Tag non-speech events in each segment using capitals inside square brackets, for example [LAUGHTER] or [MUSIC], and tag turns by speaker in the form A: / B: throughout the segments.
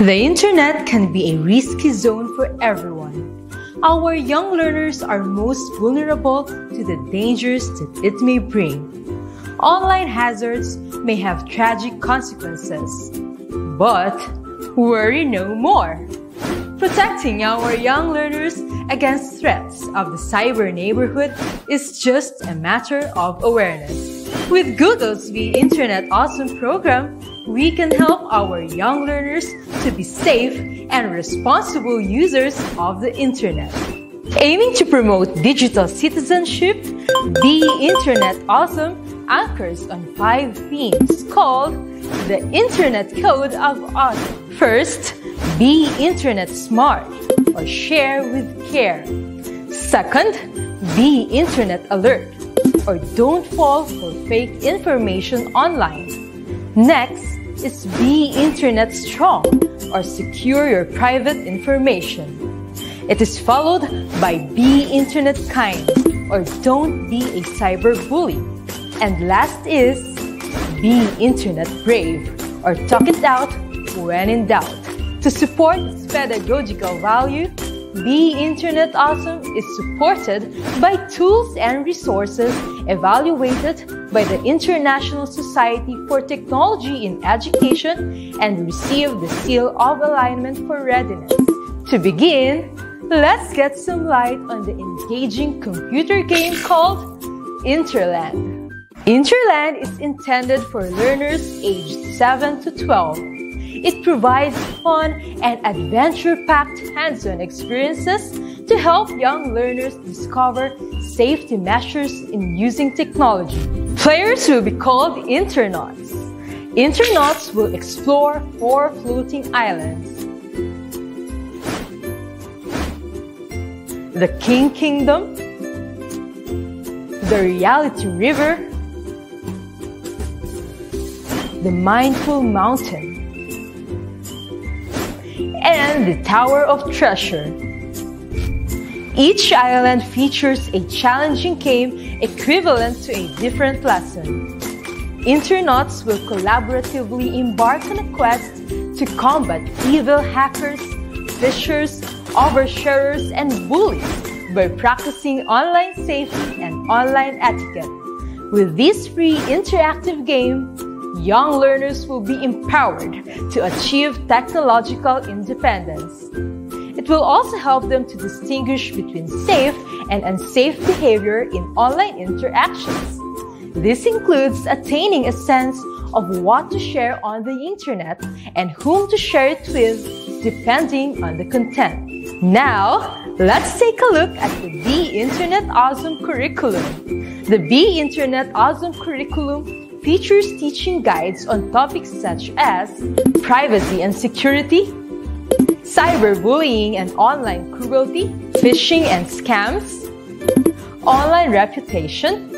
A: The internet can be a risky zone for everyone. Our young learners are most vulnerable to the dangers that it may bring. Online hazards may have tragic consequences. But worry no more. Protecting our young learners against threats of the cyber neighborhood is just a matter of awareness. With Google's V Internet Awesome program, we can help our young learners to be safe and responsible users of the Internet. Aiming to promote digital citizenship, the Internet Awesome anchors on five themes called the Internet Code of Awesome. First, be Internet Smart or Share with Care. Second, be Internet Alert or don't fall for fake information online. Next is be internet strong or secure your private information. It is followed by be internet kind or don't be a cyber bully. And last is be internet brave or talk it out when in doubt to support its pedagogical value be Internet Awesome is supported by tools and resources evaluated by the International Society for Technology in Education and received the Seal of Alignment for Readiness. To begin, let's get some light on the engaging computer game called Interland. Interland is intended for learners aged 7 to 12 it provides fun and adventure-packed hands-on experiences to help young learners discover safety measures in using technology. Players will be called internauts. Internauts will explore four floating islands. The King Kingdom, the Reality River, the Mindful Mountain, and the Tower of Treasure. Each island features a challenging game equivalent to a different lesson. Internauts will collaboratively embark on a quest to combat evil hackers, fishers, oversharers, and bullies by practicing online safety and online etiquette. With this free interactive game, young learners will be empowered to achieve technological independence. It will also help them to distinguish between safe and unsafe behavior in online interactions. This includes attaining a sense of what to share on the internet and whom to share it with, depending on the content. Now, let's take a look at the Be Internet Awesome curriculum. The Be Internet Awesome curriculum features teaching guides on topics such as privacy and security, cyberbullying and online cruelty, phishing and scams, online reputation,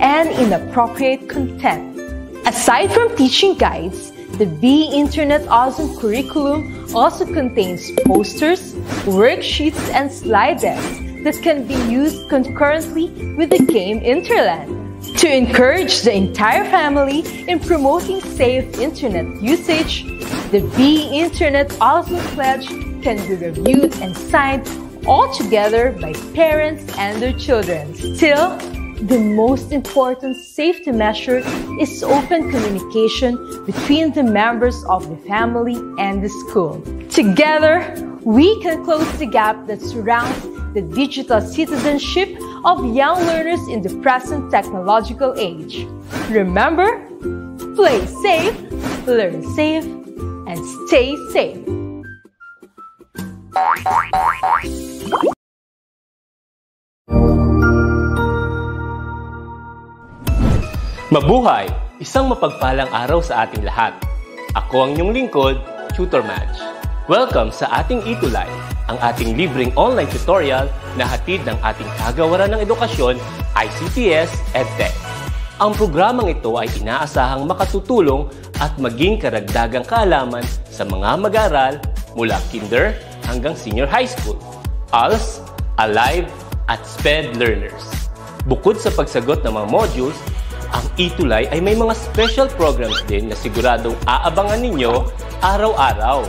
A: and inappropriate content. Aside from teaching guides, the B Internet Awesome curriculum also contains posters, worksheets, and slide decks that can be used concurrently with the game Interland. To encourage the entire family in promoting safe internet usage, the Be Internet Awesome Pledge can be reviewed and signed all together by parents and their children. Still, the most important safety measure is open communication between the members of the family and the school. Together, we can close the gap that surrounds the digital citizenship of young learners in the present technological age. Remember, play safe, learn safe, and stay safe.
B: Mabuhay! Isang mapagpalang araw sa ating lahat. Ako ang inyong lingkod, Tutor Match. Welcome sa ating Itulay, ang ating libreng online tutorial na hatid ng ating kagawaran ng edukasyon, ICTS EdTech. Ang programang ito ay inaasahang makatutulong at maging karagdagang kaalaman sa mga mag-aaral mula kinder hanggang senior high school, ALS, ALIVE, at SPED learners. Bukod sa pagsagot ng mga modules, ang Itulay ay may mga special programs din na siguradong aabangan ninyo araw-araw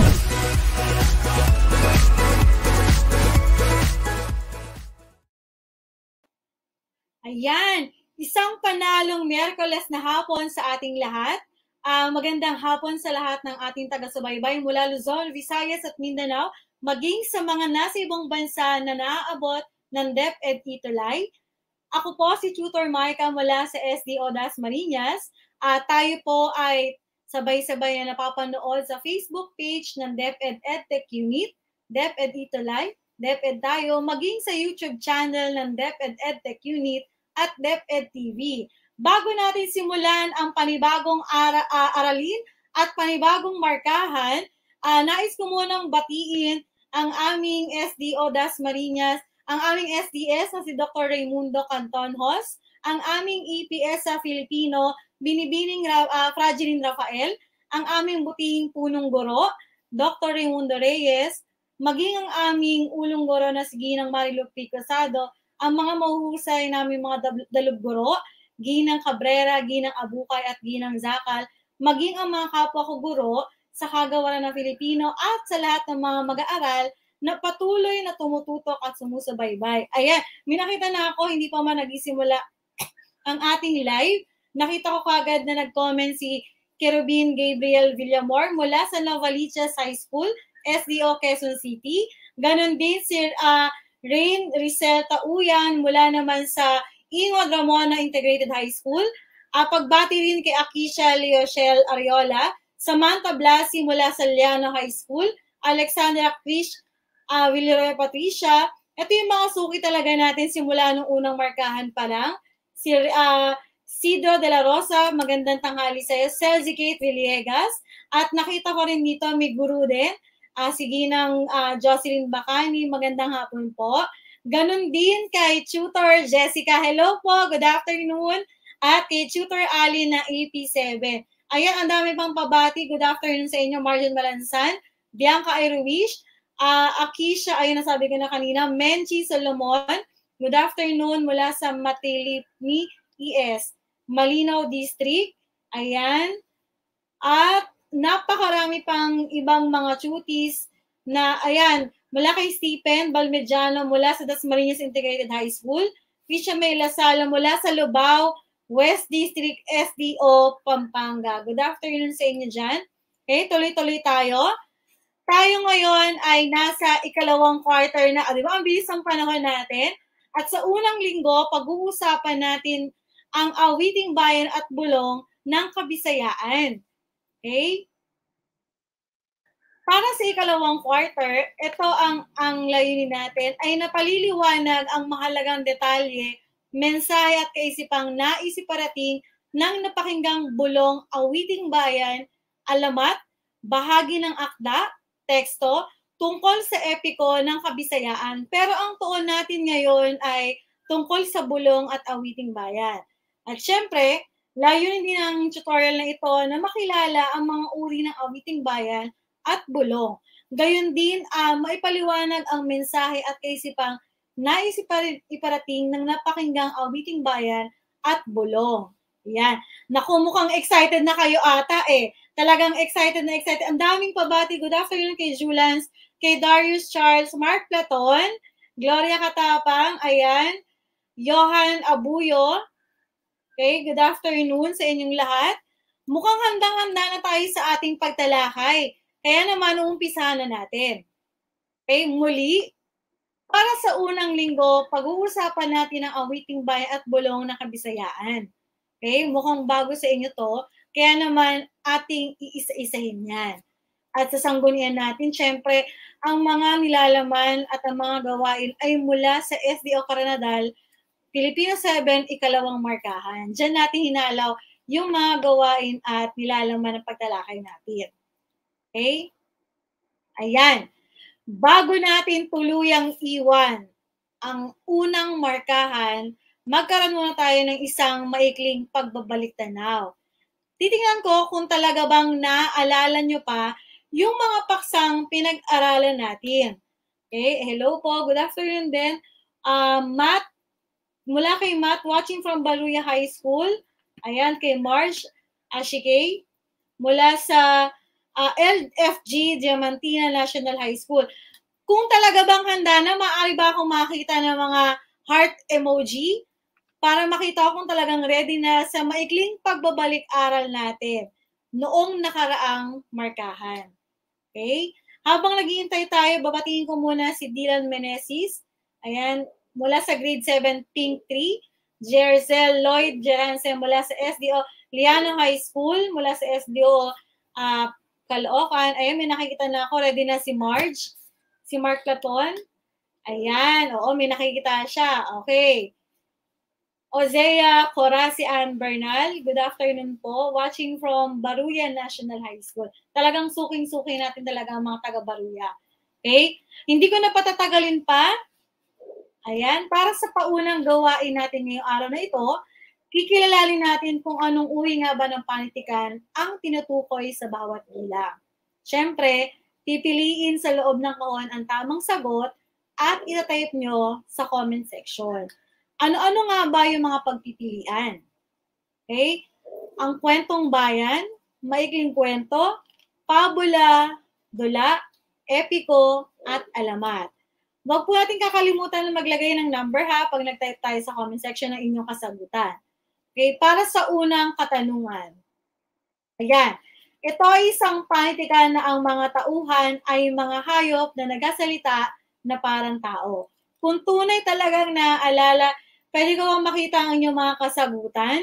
C: Ayan, isang panalong Miyerkules na hapon sa ating lahat. Uh, magandang hapon sa lahat ng ating taga-subaybay mula Luzon, Visayas at Mindanao, maging sa mga nasa ibang bansa na naaabot ng DepEd Itulay. Ako po si Tutor Micah mula sa SDO Das Marinas. Uh, tayo po ay sabay-sabay na napapanood sa Facebook page ng DepEd EdTech Unit, DepEd Itulay, DepEd tayo, maging sa YouTube channel ng DepEd EdTech Unit at DepEd TV. Bago natin simulan ang panibagong ar- uh, aralin at panibagong markahan, uh, nais ko munang batiin ang aming SDO Das Marinas, ang aming SDS na si Dr. Raimundo Cantonhos, ang aming EPS sa Filipino, Binibining uh, ah, Fragiline Rafael, ang aming butihing punong guro, Dr. Raimundo Reyes, maging ang aming ulong guro na si Ginang Marilup Picasado, ang mga mahuhusay namin mga dalubguro, Ginang Cabrera, Ginang Abukay at Ginang Zakal, maging ang mga kapwa ko guro sa kagawaran ng Filipino at sa lahat ng mga mag-aaral na patuloy na tumututok at sumusubaybay. Ayan, minakita na ako, hindi pa man nagisimula ang ating live. Nakita ko kagad na nag-comment si Kerubin Gabriel Villamor mula sa Novaliches High School, SDO Quezon City. Ganon din si uh, Rain Rizal Uyan mula naman sa Ingod Ramona Integrated High School. Uh, pagbati rin kay Akisha Leoshel Ariola, Samantha Blasi mula sa Liano High School, Alexandra Krish, uh, Wilroy Patricia. Ito yung mga suki talaga natin simula nung unang markahan pa lang. Si, uh, Sidro de la Rosa, magandang tanghali sa'yo. Selzy Kate Villegas. At nakita ko rin dito, may guru din uh, sige ng uh, ah, Jocelyn Bacani, magandang hapon po. Ganon din kay Tutor Jessica. Hello po, good afternoon. At kay Tutor Ali na AP7. Ayan, ang dami pang pabati. Good afternoon sa inyo, Marjan Malansan, Bianca Irowish, uh, ah, Akisha, ayun nasabi ko na kanina, Menchi Solomon. Good afternoon mula sa Matilipni ES, Malinaw District. Ayan. At napakarami pang ibang mga chutis na, ayan, mula kay Stephen Balmediano mula sa Dasmariñas Integrated High School, Fisha May Lasalo mula sa Lubao, West District SDO, Pampanga. Good afternoon sa inyo dyan. Okay, tuloy-tuloy tayo. Tayo ngayon ay nasa ikalawang quarter na, ah, di ba, ang bilis ng panahon natin. At sa unang linggo, pag-uusapan natin ang awiting bayan at bulong ng kabisayaan. Okay? Para sa ikalawang quarter, ito ang ang layunin natin ay napaliliwanag ang mahalagang detalye, mensahe at kaisipang naisiparating ng napakinggang bulong awiting bayan, alamat, bahagi ng akda, teksto, tungkol sa epiko ng kabisayaan. Pero ang tuon natin ngayon ay tungkol sa bulong at awiting bayan. At syempre, Layunin din ng tutorial na ito na makilala ang mga uri ng awiting bayan at bulong. Gayon din, uh, maipaliwanag ang mensahe at kaisipang nais iparating ng napakinggang awiting bayan at bulong. Yan. Naku, mukhang excited na kayo ata eh. Talagang excited na excited. Ang daming pabati. Good afternoon kay Julans, kay Darius Charles, Mark Platon, Gloria Katapang, ayan, Johan Abuyo, Okay, good afternoon sa inyong lahat. Mukhang handang-handa na tayo sa ating pagtalakay. Kaya naman, umpisa na natin. Okay, muli, para sa unang linggo, pag-uusapan natin ang awiting bayan at bulong na kabisayaan. Okay, mukhang bago sa inyo to, kaya naman ating iisa-isahin yan. At sa sanggunian natin, syempre, ang mga nilalaman at ang mga gawain ay mula sa SDO Caranadal Pilipino 7, ikalawang markahan. Diyan natin hinalaw yung mga gawain at nilalaman ng pagtalakay natin. Okay? Ayan. Bago natin tuluyang iwan ang unang markahan, magkaroon muna tayo ng isang maikling pagbabalik tanaw. Titingnan ko kung talaga bang naalala nyo pa yung mga paksang pinag-aralan natin. Okay, hello po, good afternoon din. Uh, ah, math mula kay Matt watching from Baluya High School. Ayan, kay Marge Ashike. Mula sa uh, ah, LFG Diamantina National High School. Kung talaga bang handa na, maaari ba akong makita ng mga heart emoji para makita kung talagang ready na sa maikling pagbabalik-aral natin noong nakaraang markahan. Okay? Habang naghihintay tayo, babatingin ko muna si Dylan Meneses. Ayan, mula sa grade 7, Pink 3. Jerzel Lloyd Gerance mula sa SDO Liano High School, mula sa SDO uh, ah, Caloocan. Ayun, may nakikita na ako. Ready na si Marge. Si Mark Platon. Ayan, oo, may nakikita siya. Okay. Ozea Corasi Ann Bernal, good afternoon po. Watching from Baruya National High School. Talagang suking-suking natin talaga ang mga taga-Baruya. Okay? Hindi ko na patatagalin pa. Ayan, para sa paunang gawain natin ngayong araw na ito, kikilalanin natin kung anong uri nga ba ng panitikan ang tinutukoy sa bawat bilang. Siyempre, pipiliin sa loob ng kahon ang tamang sagot at itatype nyo sa comment section. Ano-ano nga ba yung mga pagpipilian? Okay? Ang kwentong bayan, maikling kwento, pabula, dula, epiko, at alamat. Huwag po natin kakalimutan na maglagay ng number ha pag nag-type tayo sa comment section ng inyong kasagutan. Okay, para sa unang katanungan. Ayan. Ito ay isang panitikan na ang mga tauhan ay mga hayop na nagasalita na parang tao. Kung tunay talagang naalala, pwede ko bang makita ang inyong mga kasagutan?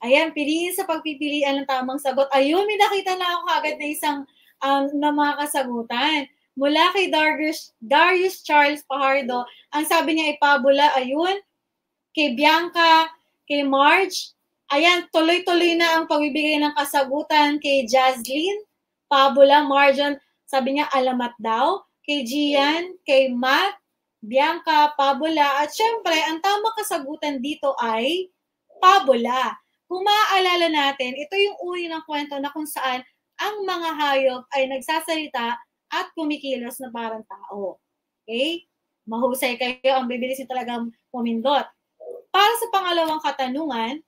C: Ayan, piliin sa pagpipilian ng tamang sagot. Ayun, may nakita na ako agad na isang um, na mga kasagutan mula kay Darius, Darius Charles Pajardo. Ang sabi niya ipabula, ayun, kay Bianca, kay Marge. Ayan, tuloy-tuloy na ang pagbibigay ng kasagutan kay Jazlyn, Pabula, Marjan. Sabi niya, alamat daw. Kay Gian, kay Matt, Bianca, Pabula. At syempre, ang tamang kasagutan dito ay Pabula. Kung maaalala natin, ito yung uri ng kwento na kung saan ang mga hayop ay nagsasalita at kumikilos na parang tao. Okay? Mahusay kayo, ang bibilisin talagang pumindot. Para sa pangalawang katanungan,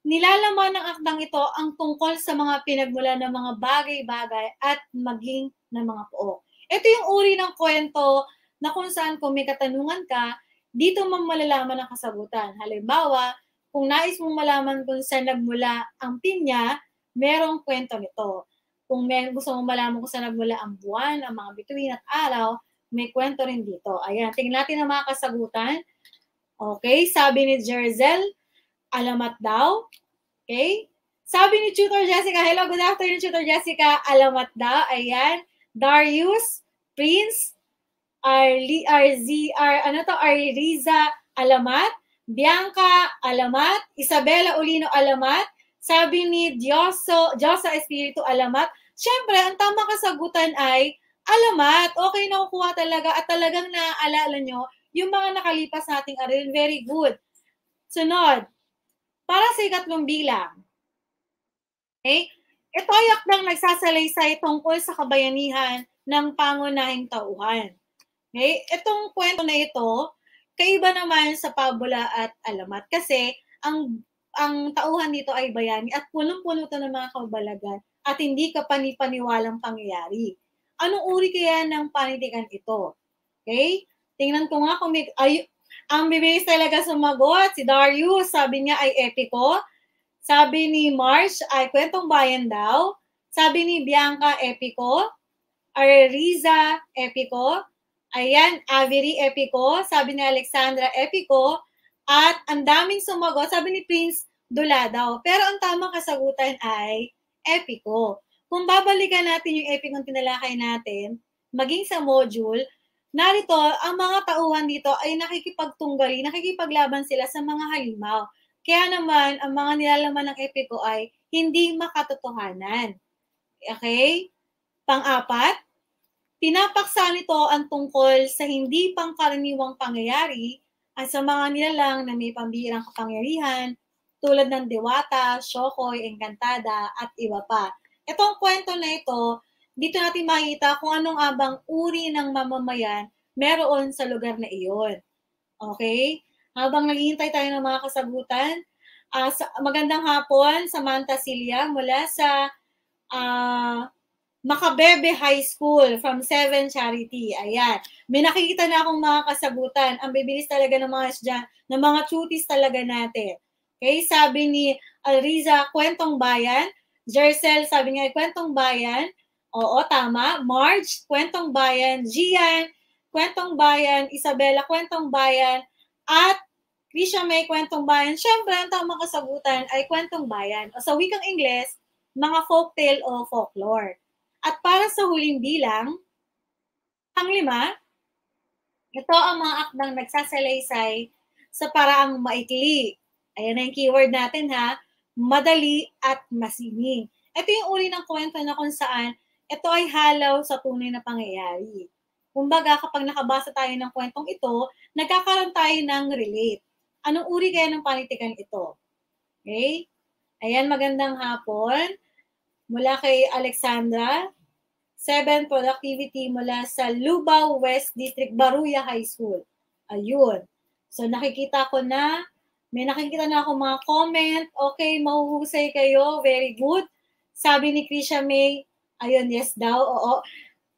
C: nilalaman ng akdang ito ang tungkol sa mga pinagmula ng mga bagay-bagay at maging ng mga pook. Ito yung uri ng kwento na kung saan kung may katanungan ka, dito mo malalaman ang kasagutan. Halimbawa, kung nais mong malaman kung saan nagmula ang pinya, merong kwento nito. Kung may, gusto mong malaman kung saan nagmula ang buwan, ang mga bituin at araw, may kwento rin dito. Ayan, tingnan natin ang mga kasagutan. Okay, sabi ni Jerzel, alamat daw. Okay? Sabi ni Tutor Jessica, hello, good afternoon, Tutor Jessica, alamat daw. Ayan. Darius, Prince, Arli, RZ, R, ano to, Ariza, alamat. Bianca, alamat. Isabella Ulino, alamat. Sabi ni Dioso, Diyosa Espiritu Alamat, syempre, ang tamang kasagutan ay alamat. Okay, nakukuha talaga at talagang naaalala nyo yung mga nakalipas nating aril. Very good. Sunod, para sa ikatlong bilang. Okay? Ito ay akdang nagsasalaysay tungkol sa kabayanihan ng pangunahing tauhan. Okay? Itong kwento na ito, kaiba naman sa pabula at alamat kasi ang ang tauhan dito ay bayani at punong-puno ito ng mga kabalagan at hindi kapani-paniwalang pangyayari. Anong uri kaya ng panindigan ito? Okay? Tingnan ko nga kung may, ay, ang bibilis talaga sumagot, si Darius, sabi niya ay epiko. Sabi ni Marsh ay kwentong bayan daw. Sabi ni Bianca, epiko. Areriza, epiko. Ayan, Avery, epiko. Sabi ni Alexandra, epiko. At ang daming sumagot, sabi ni Prince, dula daw. Pero ang tamang kasagutan ay epiko. Kung babalikan natin yung epikong tinalakay natin, maging sa module, narito, ang mga tauhan dito ay nakikipagtunggali, nakikipaglaban sila sa mga halimaw. Kaya naman, ang mga nilalaman ng epiko ay hindi makatotohanan. Okay? Pang-apat, pinapaksa nito ang tungkol sa hindi pangkaraniwang pangyayari at sa mga nilalang na may pambihirang kapangyarihan tulad ng Dewata, Shokoy, Encantada, at iba pa. Itong kwento na ito, dito natin makita kung anong abang uri ng mamamayan meron sa lugar na iyon. Okay? Habang naghihintay tayo ng mga kasagutan, uh, sa, magandang hapon, Samantha Silia mula sa uh, Makabebe High School from 7 Charity. Ayan. May nakikita na akong mga kasagutan. Ang bibilis talaga ng mga dyan, ng mga chutis talaga natin. Okay, sabi ni Alriza, kwentong bayan. Jersel, sabi niya, kwentong bayan. Oo, tama. Marge, kwentong bayan. Gian, kwentong bayan. Isabella, kwentong bayan. At Krisha May, kwentong bayan. Siyempre, ang tamang kasagutan ay kwentong bayan. O sa wikang Ingles, mga folktale o folklore. At para sa huling bilang, panglima, ito ang mga akdang nagsasalaysay sa paraang maikli. Ayan yung keyword natin ha, madali at masining. Ito yung uri ng kwento na kung saan ito ay halaw sa tunay na pangyayari. Kumbaga, kapag nakabasa tayo ng kwentong ito, nagkakaroon tayo ng relate. Anong uri kaya ng panitikan ito? Okay? Ayan, magandang hapon. Mula kay Alexandra, 7, productivity mula sa Lubao West District, Baruya High School. Ayun. So nakikita ko na, may nakikita na ako mga comment. Okay, mahuhusay kayo. Very good. Sabi ni Krisha May, ayun, yes daw, oo.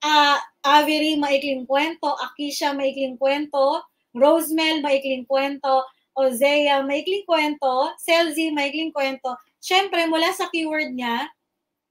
C: Uh, Avery, maikling kwento. Akisha, maikling kwento. Rosemel, maikling kwento. Ozea, maikling kwento. Selzy, maikling kwento. Siyempre, mula sa keyword niya,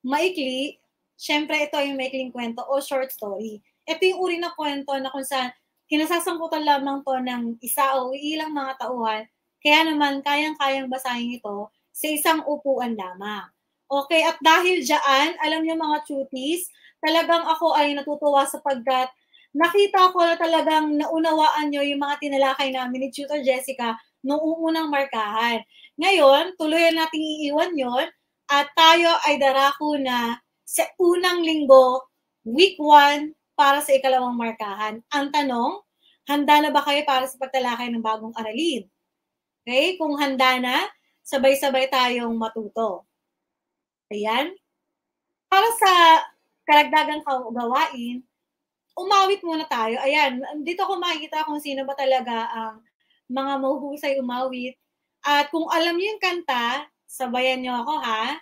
C: maikli, syempre ito yung maikling kwento o short story. Ito yung uri ng kwento na kung saan kinasasangkutan lamang to ng isa o ilang mga tauhan, kaya naman kayang-kayang basahin ito sa isang upuan lamang. Okay, at dahil dyan, alam niyo mga chutis, talagang ako ay natutuwa sapagkat nakita ko na talagang naunawaan niyo yung mga tinalakay namin ni Tutor Jessica noong unang markahan. Ngayon, tuloy nating iiwan yon at tayo ay darako na sa unang linggo, week 1, para sa ikalawang markahan. Ang tanong, handa na ba kayo para sa pagtalakay ng bagong aralin? Okay? Kung handa na, sabay-sabay tayong matuto. Ayan. Para sa karagdagang gawain, umawit muna tayo. Ayan, dito ko makikita kung sino ba talaga ang mga mahuhusay umawit. At kung alam niyo yung kanta, sabayan niyo ako ha.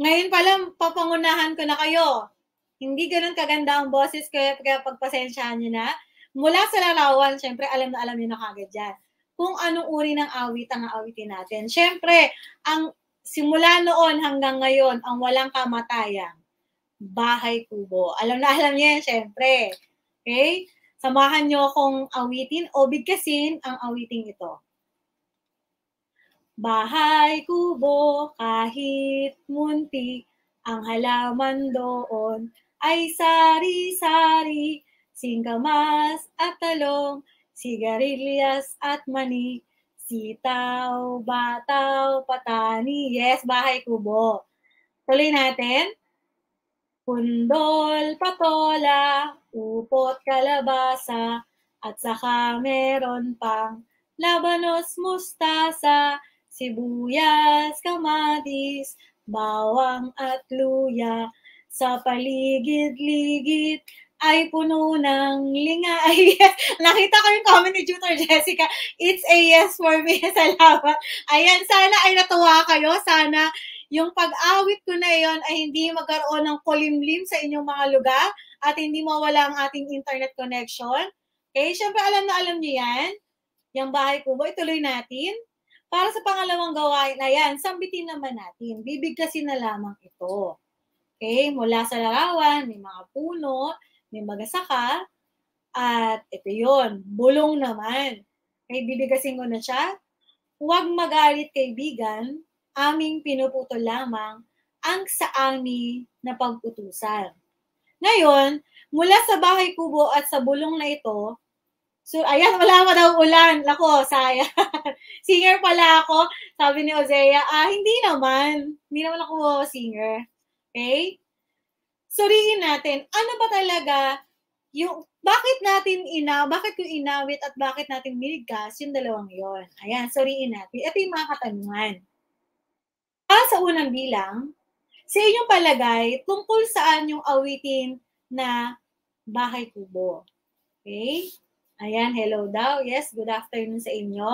C: Ngayon pala, papangunahan ko na kayo. Hindi ganun kaganda ang boses kaya, eh, kaya pagpasensyahan nyo na. Mula sa larawan, syempre alam na alam nyo na kagad yan. Kung anong uri ng awit ang awitin natin. Syempre, ang simula noon hanggang ngayon, ang walang kamatayan, bahay kubo. Alam na alam nyo yan, syempre. Okay? Samahan nyo akong awitin o bigkasin ang awiting ito. Bahay kubo kahit munti, ang halaman doon ay sari-sari, singkamas at talong, sigarilyas at mani, sitaw, bataw, patani. Yes, bahay kubo. Tuloy natin. Pundol, patola, upot, kalabasa, at saka meron pang labanos, mustasa, sibuyas, kamatis, bawang at luya. Sa paligid-ligid ay puno ng linga. [LAUGHS] Ay, yes. Nakita ko yung comment ni Tutor Jessica. It's a yes for me. [LAUGHS] Salamat. Ayan, sana ay natuwa kayo. Sana yung pag-awit ko na yon ay hindi magkaroon ng kulimlim sa inyong mga lugar at hindi mawala ang ating internet connection. Okay, syempre alam na alam niyo yan. Yung bahay ko ba, ituloy natin. Para sa pangalawang gawain, ayan, sambitin naman natin. Bibigkasin na lamang ito. Okay, mula sa larawan, may mga puno, may magasaka, at ito yon bulong naman. Okay, bibigkasin ko na siya. Huwag magalit kaibigan, aming pinuputo lamang ang sa amin na pag-utusan. Ngayon, mula sa bahay kubo at sa bulong na ito, So, ayan, wala pa daw ulan. Lako, saya. [LAUGHS] singer pala ako. Sabi ni Ozea, ah, hindi naman. Hindi naman ako singer. Okay? Suriin natin, ano ba talaga yung, bakit natin ina, bakit yung inawit at bakit natin minigkas yung dalawang yon? Ayan, suriin natin. Ito yung mga katanungan. Para ah, sa unang bilang, sa inyong palagay, tungkol saan yung awitin na bahay kubo? Okay? Ayan, hello daw. Yes, good afternoon sa inyo.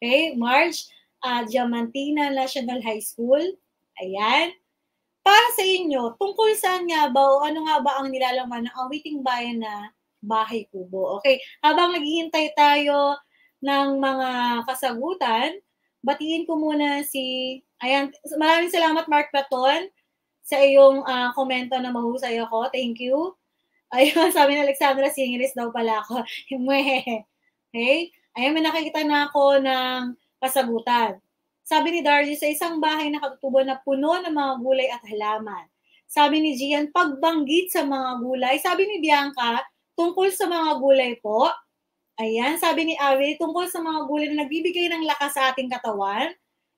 C: Okay, March, ah, uh, Diamantina National High School. Ayan. Para sa inyo, tungkol saan nga ba o ano nga ba ang nilalaman ng awiting bayan na bahay kubo? Okay, habang naghihintay tayo ng mga kasagutan, batiin ko muna si... Ayan, maraming salamat Mark Platon sa iyong uh, komento na mahusay ako. Thank you. Ayun, [LAUGHS] sabi ni Alexandra, singilis daw pala ako. [LAUGHS] Okay? Ayun, may nakikita na ako ng kasagutan. Sabi ni Darcy, sa isang bahay na katutubo na puno ng mga gulay at halaman. Sabi ni Gian, pagbanggit sa mga gulay. Sabi ni Bianca, tungkol sa mga gulay po. Ayan, sabi ni Avi, tungkol sa mga gulay na nagbibigay ng lakas sa ating katawan.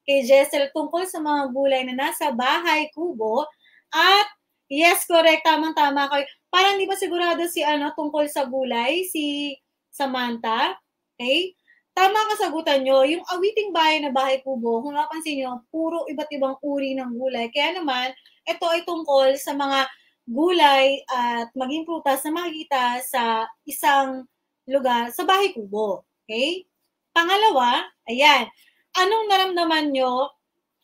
C: Kay Jessel, tungkol sa mga gulay na nasa bahay kubo. At yes, correct, tamang-tama kayo. Parang di ba sigurado si ano tungkol sa gulay, si Samantha? Okay? Tama ang kasagutan nyo, yung awiting bahay na bahay kubo, kung napansin nyo, puro iba't ibang uri ng gulay. Kaya naman, ito ay tungkol sa mga gulay at maging prutas na makikita sa isang lugar, sa bahay kubo. Okay? Pangalawa, ayan, anong naramdaman nyo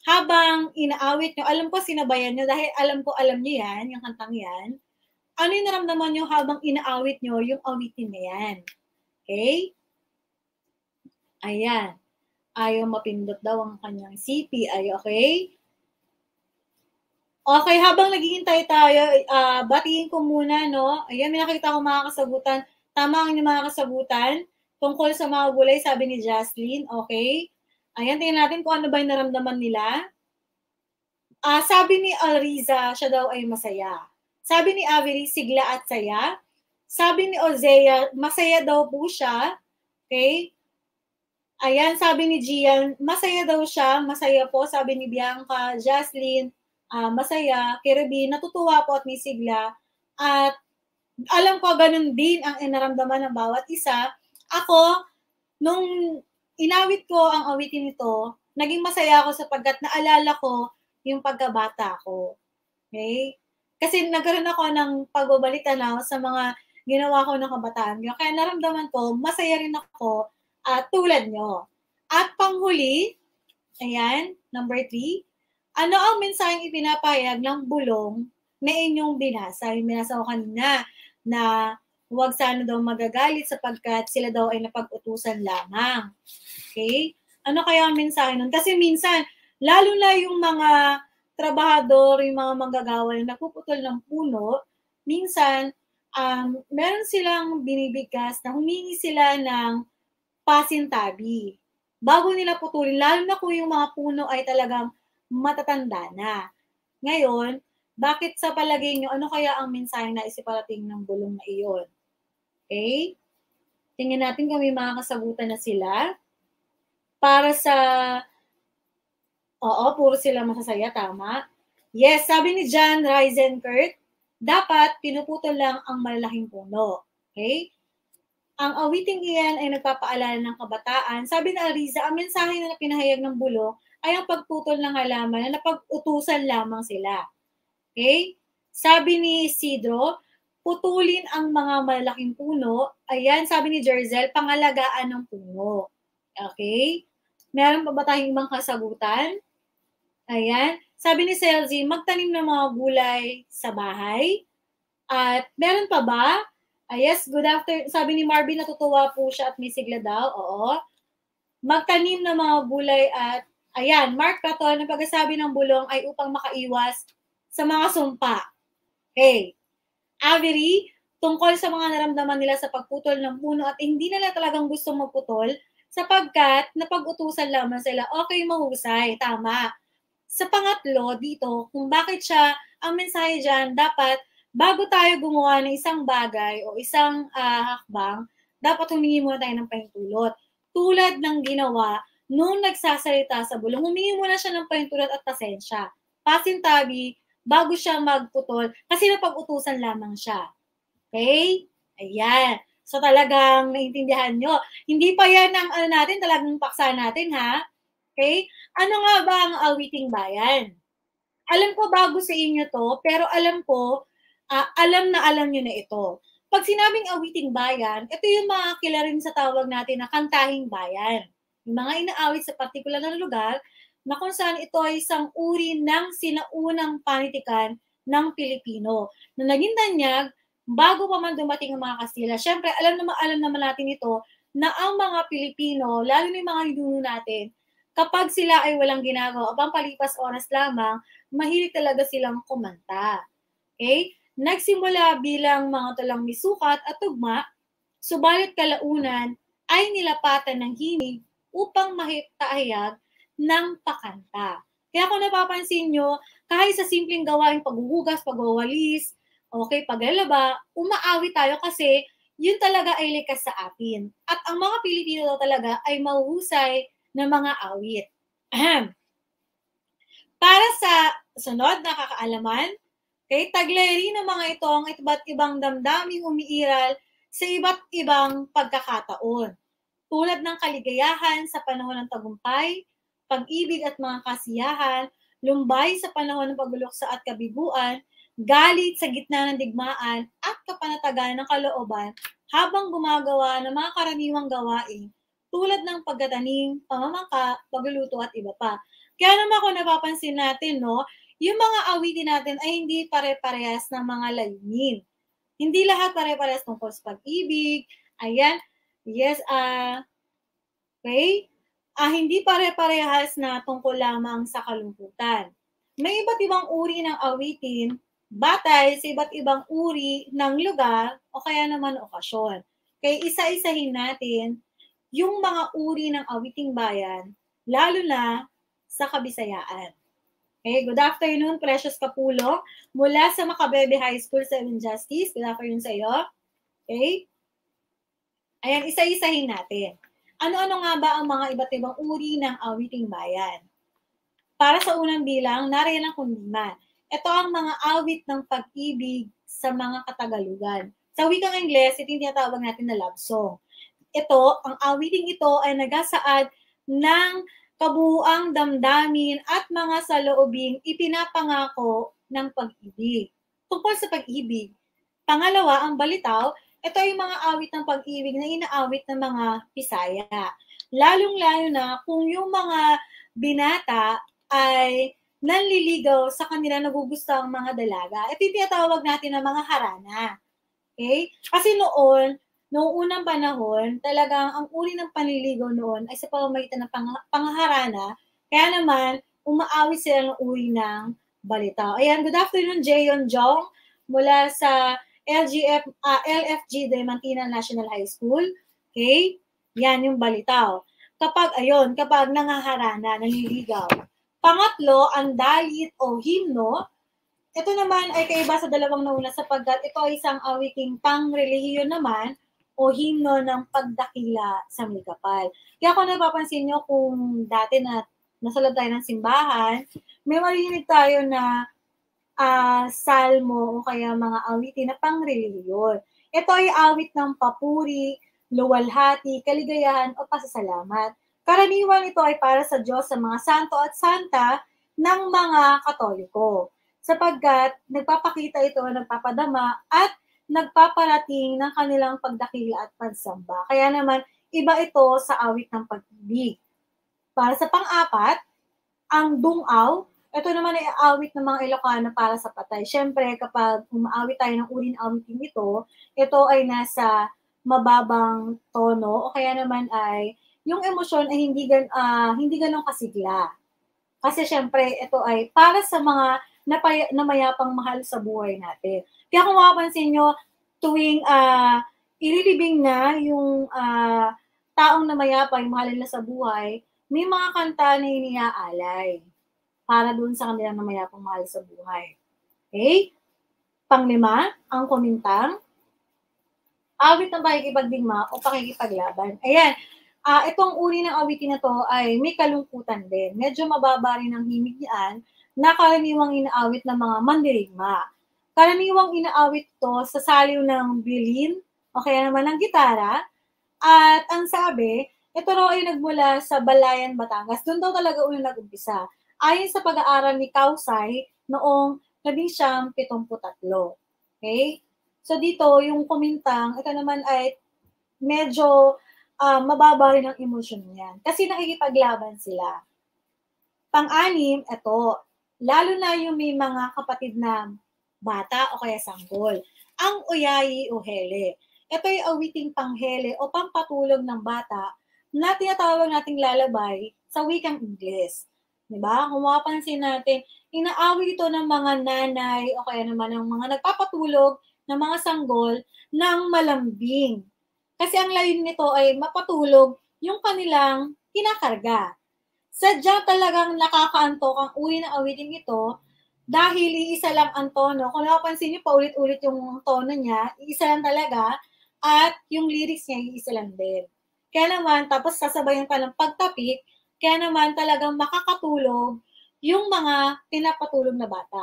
C: habang inaawit nyo? Alam ko sinabayan nyo dahil alam ko alam nyo yan, yung kantang yan ano yung naramdaman nyo habang inaawit nyo, yung awitin na yan. Okay? Ayan. Ayaw mapindot daw ang kanyang CP. Ay, okay? Okay, habang naghihintay tayo, uh, batiin ko muna, no? Ayan, may nakita ko mga kasagutan. Tama ang mga kasagutan tungkol sa mga gulay, sabi ni Jocelyn. Okay? Ayan, tingnan natin kung ano ba yung naramdaman nila. Uh, sabi ni Alriza, siya daw ay masaya. Sabi ni Avery, sigla at saya. Sabi ni Ozea, masaya daw po siya. Okay? Ayan, sabi ni Gian, masaya daw siya. Masaya po, sabi ni Bianca, Jaslyn, uh, masaya. Kirby, natutuwa po at ni Sigla. At alam ko, ganun din ang inaramdaman ng bawat isa. Ako, nung inawit ko ang awitin nito, naging masaya ako sapagkat naalala ko yung pagkabata ko. Okay? Kasi nagkaroon ako ng pagbabalita na sa mga ginawa ko ng kabataan nyo. Kaya naramdaman ko, masaya rin ako uh, tulad nyo. At panghuli, ayan, number three, ano ang mensaheng ipinapayag ng bulong na inyong binasa? Yung binasa ko kanina na huwag sana daw magagalit sapagkat sila daw ay napag-utusan lamang. Okay? Ano kaya ang mensahe nun? Kasi minsan, lalo na yung mga trabahador, yung mga manggagawa na nagpuputol ng puno, minsan, um, meron silang binibigas na humingi sila ng pasintabi bago nila putulin, lalo na kung yung mga puno ay talagang matatanda na. Ngayon, bakit sa palagay nyo, ano kaya ang mensahe na isiparating ng bulong na iyon? Okay? Tingnan natin kung may mga kasagutan na sila. Para sa Oo, puro sila masasaya, tama. Yes, sabi ni John Reisenkirk, dapat pinuputol lang ang malalaking puno. Okay? Ang awiting iyan ay nagpapaalala ng kabataan. Sabi ni Ariza, ang mensahe na pinahayag ng bulo ay ang pagputol ng halaman na napag-utusan lamang sila. Okay? Sabi ni Isidro, putulin ang mga malalaking puno. Ayan, sabi ni Jerzel, pangalagaan ng puno. Okay? Meron pa ba tayong ibang kasagutan? Ayan. Sabi ni Selzy, magtanim ng mga gulay sa bahay. At meron pa ba? Uh, yes, good after. Sabi ni Marvin, natutuwa po siya at may sigla daw. Oo. Magtanim ng mga gulay at Ayan, Mark Platon, ang pag-asabi ng bulong ay upang makaiwas sa mga sumpa. Hey, Avery, tungkol sa mga naramdaman nila sa pagputol ng puno at hindi nila talagang gusto magputol sapagkat napag-utusan lamang sila, okay, mahusay, tama. Sa pangatlo, dito, kung bakit siya, ang mensahe dyan, dapat bago tayo gumawa ng isang bagay o isang uh, hakbang, dapat humingi muna tayo ng pahintulot. Tulad ng ginawa noong nagsasalita sa bulong, humingi muna siya ng pahintulot at pasensya. Pasintabi, bago siya magputol, kasi napag-utusan lamang siya. Okay? Ayan. So talagang naintindihan nyo. Hindi pa yan ang ano natin, talagang paksa natin ha. Okay? Ano nga ba ang awiting bayan? Alam ko bago sa inyo to, pero alam ko, uh, alam na alam nyo na ito. Pag sinabing awiting bayan, ito yung makakila rin sa tawag natin na kantahing bayan. Yung mga inaawit sa partikular na lugar na kung saan ito ay isang uri ng sinaunang panitikan ng Pilipino na naging danyag bago pa man dumating ang mga Kastila. Siyempre, alam naman, alam naman natin ito na ang mga Pilipino, lalo na yung mga ninuno natin, Kapag sila ay walang ginagawa, pampalipas oras lamang, mahilig talaga silang kumanta. Okay? Nagsimula bilang mga tulang misukat at tugma, subalit kalaunan ay nilapatan ng himig upang mahitahayag ng pakanta. Kaya kung napapansin nyo, kahit sa simpleng gawain, paghuhugas, pagwawalis, okay, paglalaba, umaawit tayo kasi yun talaga ay likas sa atin. At ang mga Pilipino daw talaga ay mahuhusay ng mga awit. Ahem. Para sa sunod na kakaalaman, kay taglay rin ng mga ito ang iba't ibang damdaming umiiral sa iba't ibang pagkakataon. Tulad ng kaligayahan sa panahon ng tagumpay, pag-ibig at mga kasiyahan, lumbay sa panahon ng pagluluksa at kabiguan, galit sa gitna ng digmaan at kapanatagan ng kalooban habang gumagawa ng mga karaniwang gawain tulad ng pagtatanim, pamamangka, pagluluto at iba pa. Kaya naman ako napapansin natin, no, yung mga awitin natin ay hindi pare-parehas ng mga layunin. Hindi lahat pare-parehas tungkol sa pag-ibig. Ayan. Yes, ah. Uh, okay? Ah, uh, hindi pare-parehas na tungkol lamang sa kalungkutan. May iba't ibang uri ng awitin batay sa iba't ibang uri ng lugar o kaya naman okasyon. Kaya isa-isahin natin yung mga uri ng awiting bayan, lalo na sa Kabisayaan. Okay, good afternoon, Precious Kapulo. Mula sa Makabebe High School, 7 Justice. Good afternoon sa iyo. Okay? Ayan, isa-isahin natin. Ano-ano nga ba ang mga iba't ibang uri ng awiting bayan? Para sa unang bilang, nariyan ang kundiman. Ito ang mga awit ng pag-ibig sa mga katagalugan. Sa wikang Ingles, ito yung tinatawag natin na love song ito, ang awiting ito ay nagasaad ng kabuuang damdamin at mga saloobing ipinapangako ng pag-ibig. Tungkol sa pag-ibig. Pangalawa, ang balitaw, ito ay mga awit ng pag-ibig na inaawit ng mga Pisaya. Lalong-lalo na kung yung mga binata ay nanliligaw sa kanila nagugusta ang mga dalaga. Ito yung tinatawag natin ng mga harana. Okay? Kasi noon, Noong unang panahon, talagang ang uri ng panliligaw noon ay sa pamamagitan ng pang- pangaharana. Kaya naman, umaawit sila ng uri ng balita. Ayan, good afternoon, Jayon Jong, mula sa LGF, uh, ah, LFG Diamantina National High School. Okay? Yan yung balitaw. Oh. Kapag, ayun, kapag nangaharana, nanliligaw. Pangatlo, ang dalit o himno. Ito naman ay kaiba sa dalawang nauna sapagkat ito ay isang awiting pang-relihiyon naman o himno ng pagdakila sa Mikapal. Kaya kung napapansin nyo, kung dati na nasa loob tayo ng simbahan, may marinig tayo na uh, salmo o kaya mga awitin na pangreliyon. Ito ay awit ng papuri, luwalhati, kaligayahan o pasasalamat. Karaniwan ito ay para sa Diyos sa mga santo at santa ng mga katoliko sapagkat nagpapakita ito, nagpapadama at nagpaparating ng kanilang pagdakila at pansamba. Kaya naman, iba ito sa awit ng pag-ibig. Para sa pang-apat, ang dungaw, ito naman ay awit ng mga Ilocano para sa patay. Siyempre, kapag umaawit tayo ng uling awitin ito, ito ay nasa mababang tono o kaya naman ay yung emosyon ay hindi gan uh, hindi ganun kasigla. Kasi syempre ito ay para sa mga napay, namayapang mahal sa buhay natin. Kaya kung makapansin nyo, tuwing uh, ililibing na yung uh, taong na mayapa, yung mahalin na sa buhay, may mga kanta na iniaalay para doon sa kanilang na mayapang mahal sa buhay. Okay? Panglima, ang komintang, awit ng pakikipagdigma o pakikipaglaban. Ayan, uh, itong uri ng awitin na to ay may kalungkutan din. Medyo mababa rin ang himig niyan na karaniwang inaawit ng mga mandirigma Karaniwang inaawit to sa saliw ng bilin o kaya naman ng gitara. At ang sabi, ito raw ay nagmula sa Balayan, Batangas. Doon daw talaga unang nag-umpisa. Ayon sa pag-aaral ni Kausay noong 1973. Okay? So dito, yung kumintang, ito naman ay medyo uh, mababa rin ang emosyon niyan. Kasi nakikipaglaban sila. Pang-anim, ito, lalo na yung may mga kapatid na bata o kaya sanggol. Ang uyayi o hele. Ito ay awiting panghele o pampatulog ng bata na tinatawag nating lalabay sa wikang Ingles. Diba? Kung mapansin natin, inaawit ito ng mga nanay o kaya naman ng mga nagpapatulog ng mga sanggol ng malambing. Kasi ang layon nito ay mapatulog yung kanilang kinakarga. Sadyang talagang nakakaantok ang uri ng awitin ito dahil iisa lang ang tono. Kung napapansin niyo, paulit-ulit yung tono niya, iisa lang talaga. At yung lyrics niya, iisa lang din. Kaya naman, tapos sasabayan pa ng pagtapik, kaya naman talagang makakatulog yung mga pinapatulog na bata.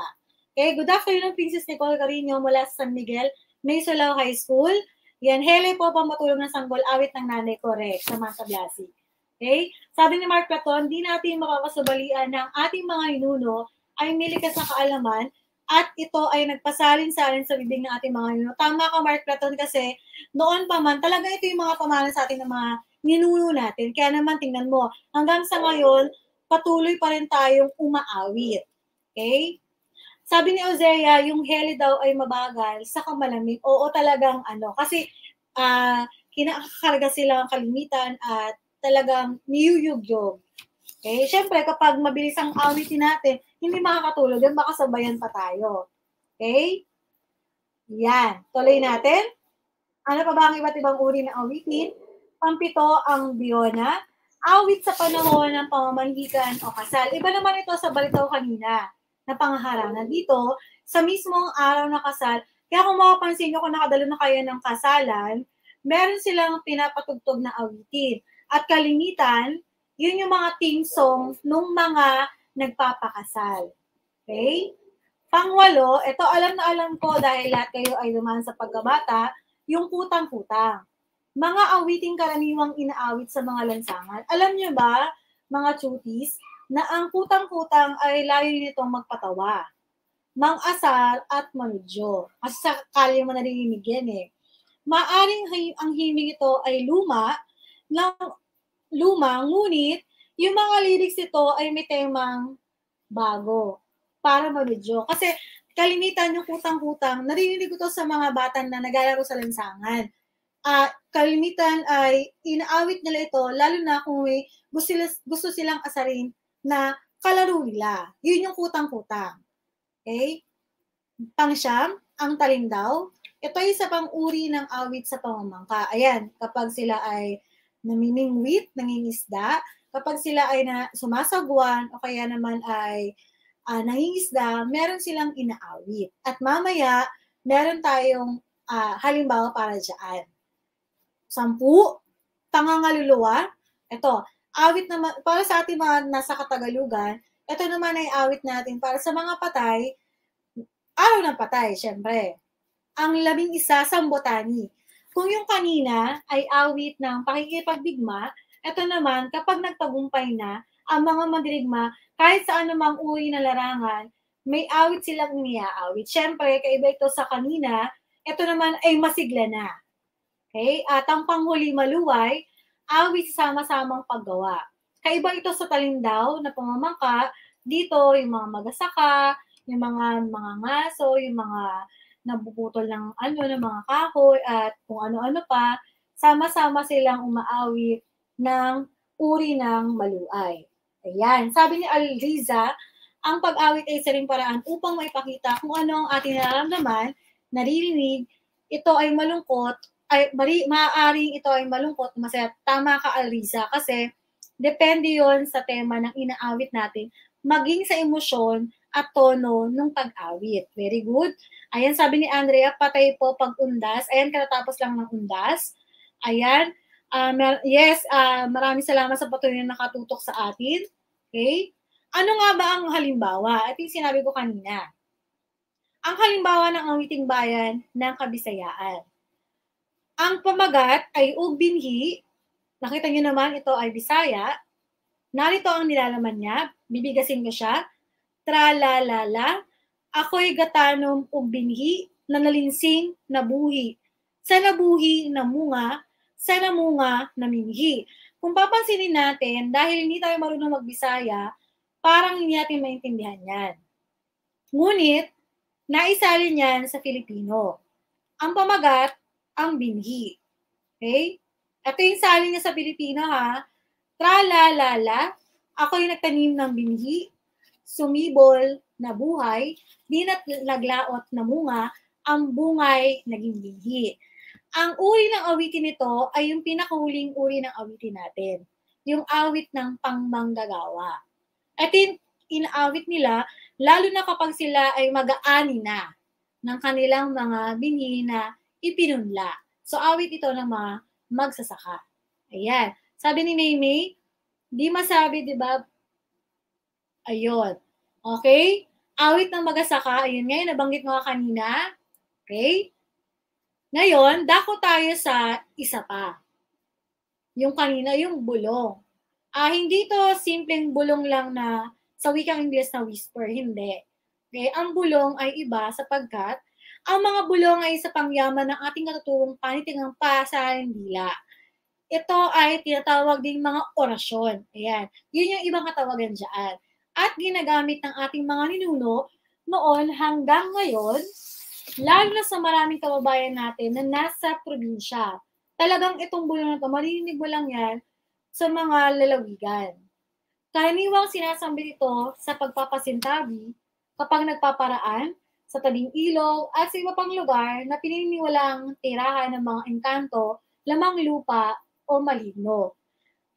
C: Okay, good afternoon, Princess Nicole Carino mula sa San Miguel, Maysolao High School. Yan, hele po, pa matulog ng sanggol, awit ng nanay, correct, sa mga tablasi. Okay? Sabi ni Mark Platon, di natin makakasabalian ng ating mga inuno ay nilikas na kaalaman at ito ay nagpasalin-salin sa bibig ng ating mga ninuno. Tama ka Mark Platon kasi noon pa man talaga ito yung mga pamalan sa ating ng mga ninuno natin. Kaya naman tingnan mo, hanggang sa ngayon patuloy pa rin tayong umaawit. Okay? Sabi ni Ozea, yung heli daw ay mabagal sa kamalamig. Oo, talagang ano. Kasi uh, kinakakarga sila ng kalimitan at talagang niyuyugyog Okay? Eh, Siyempre, kapag mabilis ang comedy natin, hindi makakatulog yan, baka sabayan pa tayo. Okay? Yan. Tuloy natin. Ano pa ba ang iba't ibang uri ng awitin? Pampito ang Biona. Awit sa panahon ng pamamanhikan o kasal. Iba naman ito sa balitaw kanina na pangaharangan dito sa mismong araw na kasal. Kaya kung makapansin nyo, kung nakadalo na kayo ng kasalan, meron silang pinapatugtog na awitin. At kalimitan, yun yung mga theme song nung mga nagpapakasal. Okay? Pangwalo, ito alam na alam ko dahil lahat kayo ay dumaan sa pagkabata, yung kutang-kutang. Mga awiting karaniwang inaawit sa mga lansangan. Alam nyo ba, mga chutis, na ang kutang-kutang ay layo nitong magpatawa, mangasar at manudyo. Kasi sakali mo narinig yan eh. Maaring ang himig ito ay luma ng luma, ngunit yung mga lyrics ito ay may temang bago para mamedyo. Kasi kalimitan yung kutang-kutang, narinig ko to sa mga bata na naglalaro sa lansangan. Uh, kalimitan ay inaawit nila ito, lalo na kung may gusto, sila, gusto silang asarin na kalaro nila. Yun yung kutang-kutang. Okay? Pangsyam, ang talindaw. Ito ay isa pang uri ng awit sa pamamangka. Ayan, kapag sila ay namimingwit, nangingisda, kapag sila ay na, sumasagwan o kaya naman ay uh, nangingisda, meron silang inaawit. At mamaya, meron tayong uh, halimbawa para dyan. Sampu, pangangaluluwa. Ito, awit naman, para sa ating mga nasa Katagalugan, ito naman ay awit natin para sa mga patay, araw ng patay, syempre. Ang labing isa, sambotani. Kung yung kanina ay awit ng pakikipagbigma, ito naman, kapag nagtagumpay na, ang mga mandirigma, kahit sa anumang uri na larangan, may awit silang iniaawit. Siyempre, kaiba ito sa kanina, ito naman ay masigla na. Okay? At ang panghuli maluway, awit sa sama-samang paggawa. Kaiba ito sa talindaw na pamamangka, dito yung mga magasaka, yung mga mga ngaso, yung mga nabubutol ng ano, ng mga kahoy at kung ano-ano pa, sama-sama silang umaawit ng uri ng maluay. Ayan. Sabi ni Alriza, ang pag-awit ay isa ring paraan upang maipakita kung ano ang ating nararamdaman, naririnig, ito ay malungkot, ay, mari, maaaring ito ay malungkot, masaya. Tama ka, Alriza, kasi depende yon sa tema ng inaawit natin, maging sa emosyon at tono ng pag-awit. Very good. Ayan, sabi ni Andrea, patay po pag undas. Ayan, katatapos lang ng undas. Ayan. Uh, yes, uh, maraming salamat sa patuloy na nakatutok sa atin. Okay? Ano nga ba ang halimbawa? Ito yung sinabi ko kanina. Ang halimbawa ng awiting bayan ng Kabisayaan. Ang pamagat ay ugbinhi. Nakita niyo naman, ito ay Bisaya. Narito ang nilalaman niya. Bibigasin ko siya tra-la-la-la, ako'y gatanom kong binhi, na nalinsing nabuhi. Sa nabuhi na munga, sa namunga na minhi. Kung papansinin natin, dahil hindi tayo marunong magbisaya, parang hindi natin maintindihan yan. Ngunit, naisalin niyan sa Filipino. Ang pamagat, ang binhi. Okay? Ito yung sali niya sa Filipino ha. Tra-la-la-la, ako'y yung nagtanim ng binhi, sumibol na buhay, di na naglaot na munga, ang bungay naging bigi. Ang uri ng awitin nito ay yung pinakahuling uri ng awitin natin, yung awit ng pangmanggagawa. At in, inawit nila, lalo na kapag sila ay mag-aani na ng kanilang mga binhi na ipinunla. So awit ito ng mga magsasaka. Ayan. Sabi ni Maymay, di masabi, di ba, Ayun. Okay? Awit ng magasaka. Ayun ngayon, nabanggit mo ka kanina. Okay? Ngayon, dako tayo sa isa pa. Yung kanina, yung bulong. Ah, hindi to simpleng bulong lang na sa wikang Ingles na whisper. Hindi. Okay? Ang bulong ay iba sapagkat ang mga bulong ay sa pangyaman ng ating katutuwang panitingang pasaring dila. Ito ay tinatawag ding mga orasyon. Ayan. Yun yung ibang katawagan dyan at ginagamit ng ating mga ninuno noon hanggang ngayon, lalo na sa maraming kababayan natin na nasa probinsya. Talagang itong bulong na ito, marinig mo lang yan sa mga lalawigan. Kaniwang sinasambit ito sa pagpapasintabi kapag nagpaparaan sa tabing ilog at sa iba pang lugar na pininiwalang tirahan ng mga engkanto, lamang lupa o maligno.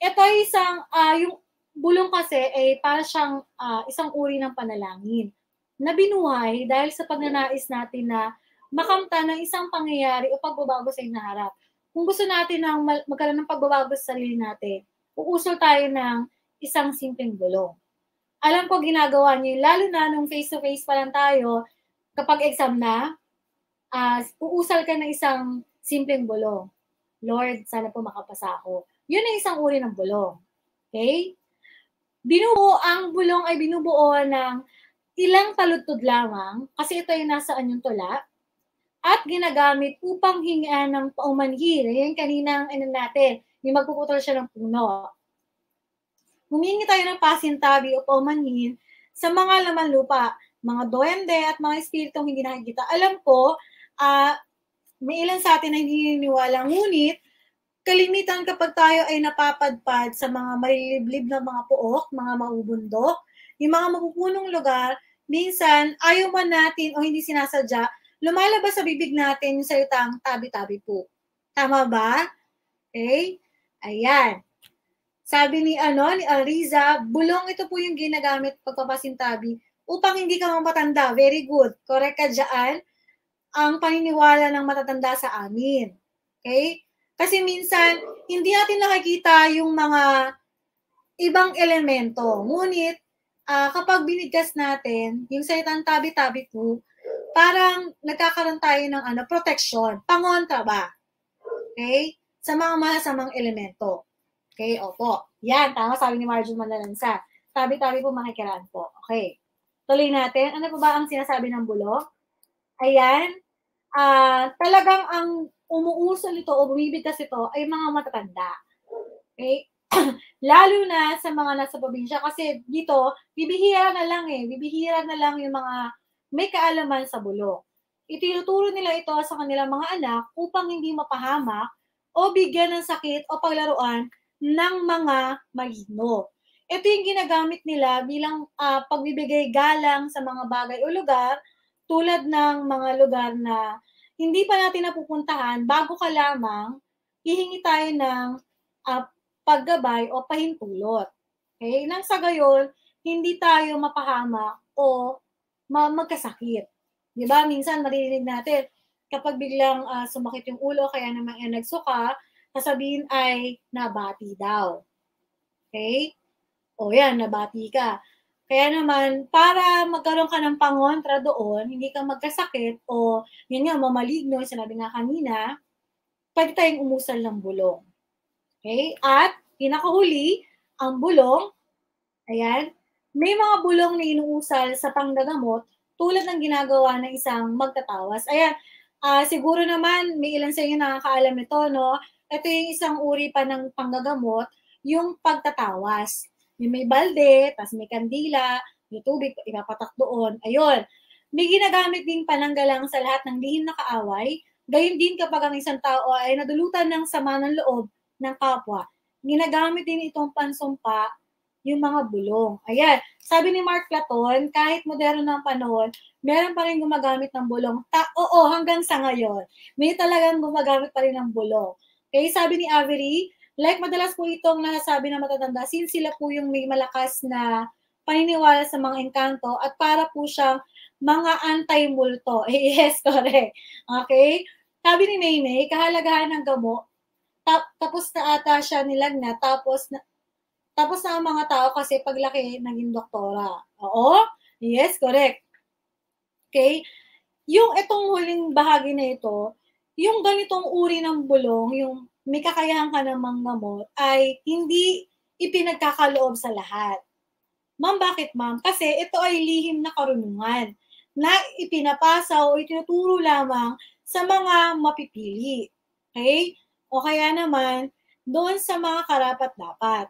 C: Ito ay isang, uh, yung bulong kasi ay eh, para siyang uh, isang uri ng panalangin na binuhay dahil sa pagnanais natin na makamta ng isang pangyayari o pagbabago sa inaharap. Kung gusto natin ng magkaroon ng pagbabago sa sarili natin, uusol tayo ng isang simpleng bulong. Alam ko ginagawa niyo, lalo na nung face-to-face pa lang tayo, kapag exam na, uh, uusal ka ng isang simpleng bulong. Lord, sana po makapasa ako. Yun ang isang uri ng bulong. Okay? binubuo ang bulong ay binubuo ng ilang taludtod lamang kasi ito ay nasaan yung tula at ginagamit upang hingian ng paumanhin. Yan kanina ang ano natin, yung magpuputol siya ng puno. Humingi tayo ng pasintabi o paumanhin sa mga laman lupa, mga duwende at mga espiritong hindi nakikita. Alam ko, uh, may ilan sa atin na hindi niniwala, ngunit kalimitan kapag tayo ay napapadpad sa mga maliliblib na mga puok, mga maubundok, yung mga mapupunong lugar, minsan ayaw man natin o hindi sinasadya, lumalabas sa bibig natin yung salitang tabi-tabi po. Tama ba? Okay? Ayan. Sabi ni ano ni Alriza, bulong ito po yung ginagamit pagpapasintabi upang hindi ka mamatanda. Very good. Correct ka diyan. Ang paniniwala ng matatanda sa amin. Okay? Kasi minsan, hindi natin nakikita yung mga ibang elemento. Ngunit, uh, kapag binigkas natin yung salitang tabi-tabi po, parang nagkakaroon tayo ng ano, protection, pangontra ba? Okay? Sa mga masamang elemento. Okay, opo. Yan, tama sabi ni Marjun Malalansa. Tabi-tabi po makikiraan po. Okay. Tuloy natin. Ano po ba ang sinasabi ng bulo? Ayan. Uh, talagang ang umuusol ito o bumibigkas ito ay mga matatanda. Okay? [CLEARS THROAT] Lalo na sa mga nasa probinsya kasi dito, bibihira na lang eh. Bibihira na lang yung mga may kaalaman sa bulok. Itinuturo nila ito sa kanilang mga anak upang hindi mapahamak o bigyan ng sakit o paglaruan ng mga malino. Ito yung ginagamit nila bilang uh, pagbibigay galang sa mga bagay o lugar tulad ng mga lugar na hindi pa natin napupuntahan, bago ka lamang, hihingi tayo ng uh, paggabay o pahintulot. Okay? Nang sa gayon, hindi tayo mapahama o magkasakit. Di ba? Minsan, maririnig natin, kapag biglang uh, sumakit yung ulo, kaya naman yan nagsuka, sasabihin ay nabati daw. Okay? O yan, nabati ka. Kaya naman, para magkaroon ka ng pangontra doon, hindi ka magkasakit o yun nga, mamaligno, sinabi nga kanina, pwede tayong umusal ng bulong. Okay? At, pinakahuli, ang bulong, ayan, may mga bulong na inuusal sa panggagamot tulad ng ginagawa ng isang magtatawas. Ayan, uh, siguro naman may ilan sa inyo nakakaalam nito, no? Ito yung isang uri pa ng panggagamot, yung pagtatawas. Yung may balde, tapos may kandila, may tubig, ipapatak doon. Ayun. May ginagamit din pananggalang sa lahat ng lihim na kaaway. Gayun din kapag ang isang tao ay nadulutan ng sama ng loob ng kapwa. Ginagamit din itong pansumpa yung mga bulong. Ayan. Sabi ni Mark Platon, kahit moderno ng panahon, meron pa rin gumagamit ng bulong. Ta Oo, hanggang sa ngayon. May talagang gumagamit pa rin ng bulong. Okay, sabi ni Avery, Like madalas po itong nasasabi ng matatanda since sila po yung may malakas na paniniwala sa mga engkanto at para po siyang mga anti-multo. [LAUGHS] Yes, correct. Okay? Sabi ni Nene, kahalagahan ng gamo, tap, tapos na ata siya nilagnat, tapos na, tapos na ang mga tao kasi paglaki naging doktora. Oo? Yes, correct. Okay? Yung itong huling bahagi na ito, yung ganitong uri ng bulong, yung may kakayahan ka namang mamot ay hindi ipinagkakaloob sa lahat. Ma'am, bakit ma'am? Kasi ito ay lihim na karunungan na ipinapasa o itinuturo lamang sa mga mapipili. Okay? O kaya naman, doon sa mga karapat-dapat.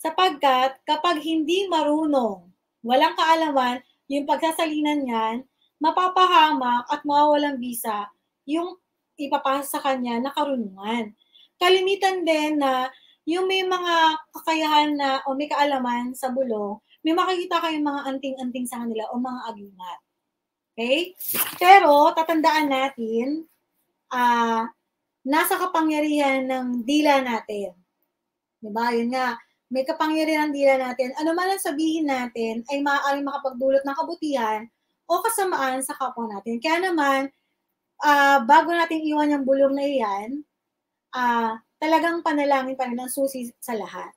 C: Sapagkat kapag hindi marunong, walang kaalaman, yung pagsasalinan niyan, mapapahamak at mawawalang bisa yung ipapasa kanya na karunungan kalimitan din na yung may mga kakayahan na o may kaalaman sa bulong, may makikita kayong mga anting-anting sa kanila o mga agingat. Okay? Pero tatandaan natin, ah, uh, nasa kapangyarihan ng dila natin. 'Di ba? Yun nga, may kapangyarihan ng dila natin. Ano man ang sabihin natin ay maaaring makapagdulot ng kabutihan o kasamaan sa kapwa natin. Kaya naman, uh, bago natin iwan yung bulong na iyan, uh, talagang panalangin pa rin ng susi sa lahat.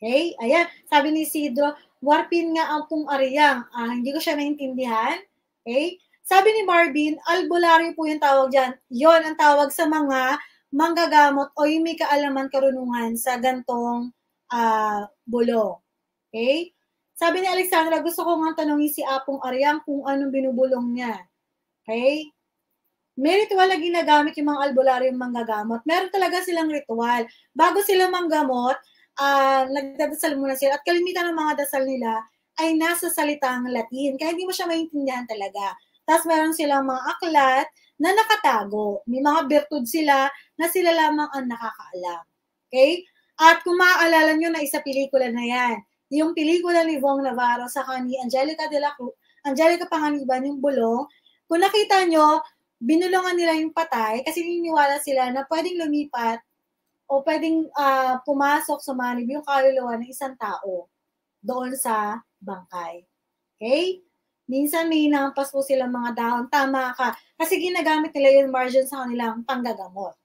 C: Okay? Ayan. Sabi ni Sidro, warpin nga ang pong ariyang. Ah, hindi ko siya maintindihan. Okay? Sabi ni Marvin, albularyo po yung tawag dyan. Yon ang tawag sa mga manggagamot o yung may kaalaman karunungan sa gantong uh, ah, bulong. Okay? Sabi ni Alexandra, gusto ko nga tanongin si Apong Ariang kung anong binubulong niya. Okay? may ritual na ginagamit yung mga albularyo yung manggagamot. Meron talaga silang ritual. Bago sila manggamot, uh, nagdadasal muna sila. At kalimitan ng mga dasal nila ay nasa salitang Latin. Kaya hindi mo siya maintindihan talaga. Tapos meron silang mga aklat na nakatago. May mga bertud sila na sila lamang ang nakakaalam. Okay? At kung maaalala nyo na isa pelikula na yan, yung pelikula ni Bong Navarro sa kani Angelica de la Cruz, Angelica Panganiban, yung bulong, kung nakita nyo, binulungan nila yung patay kasi niniwala sila na pwedeng lumipat o pwedeng uh, pumasok, sumanib yung kaluluwa ng isang tao doon sa bangkay. Okay? Minsan may hinampas po silang mga dahon. Tama ka. Kasi ginagamit nila yung margin sa kanilang panggagamot.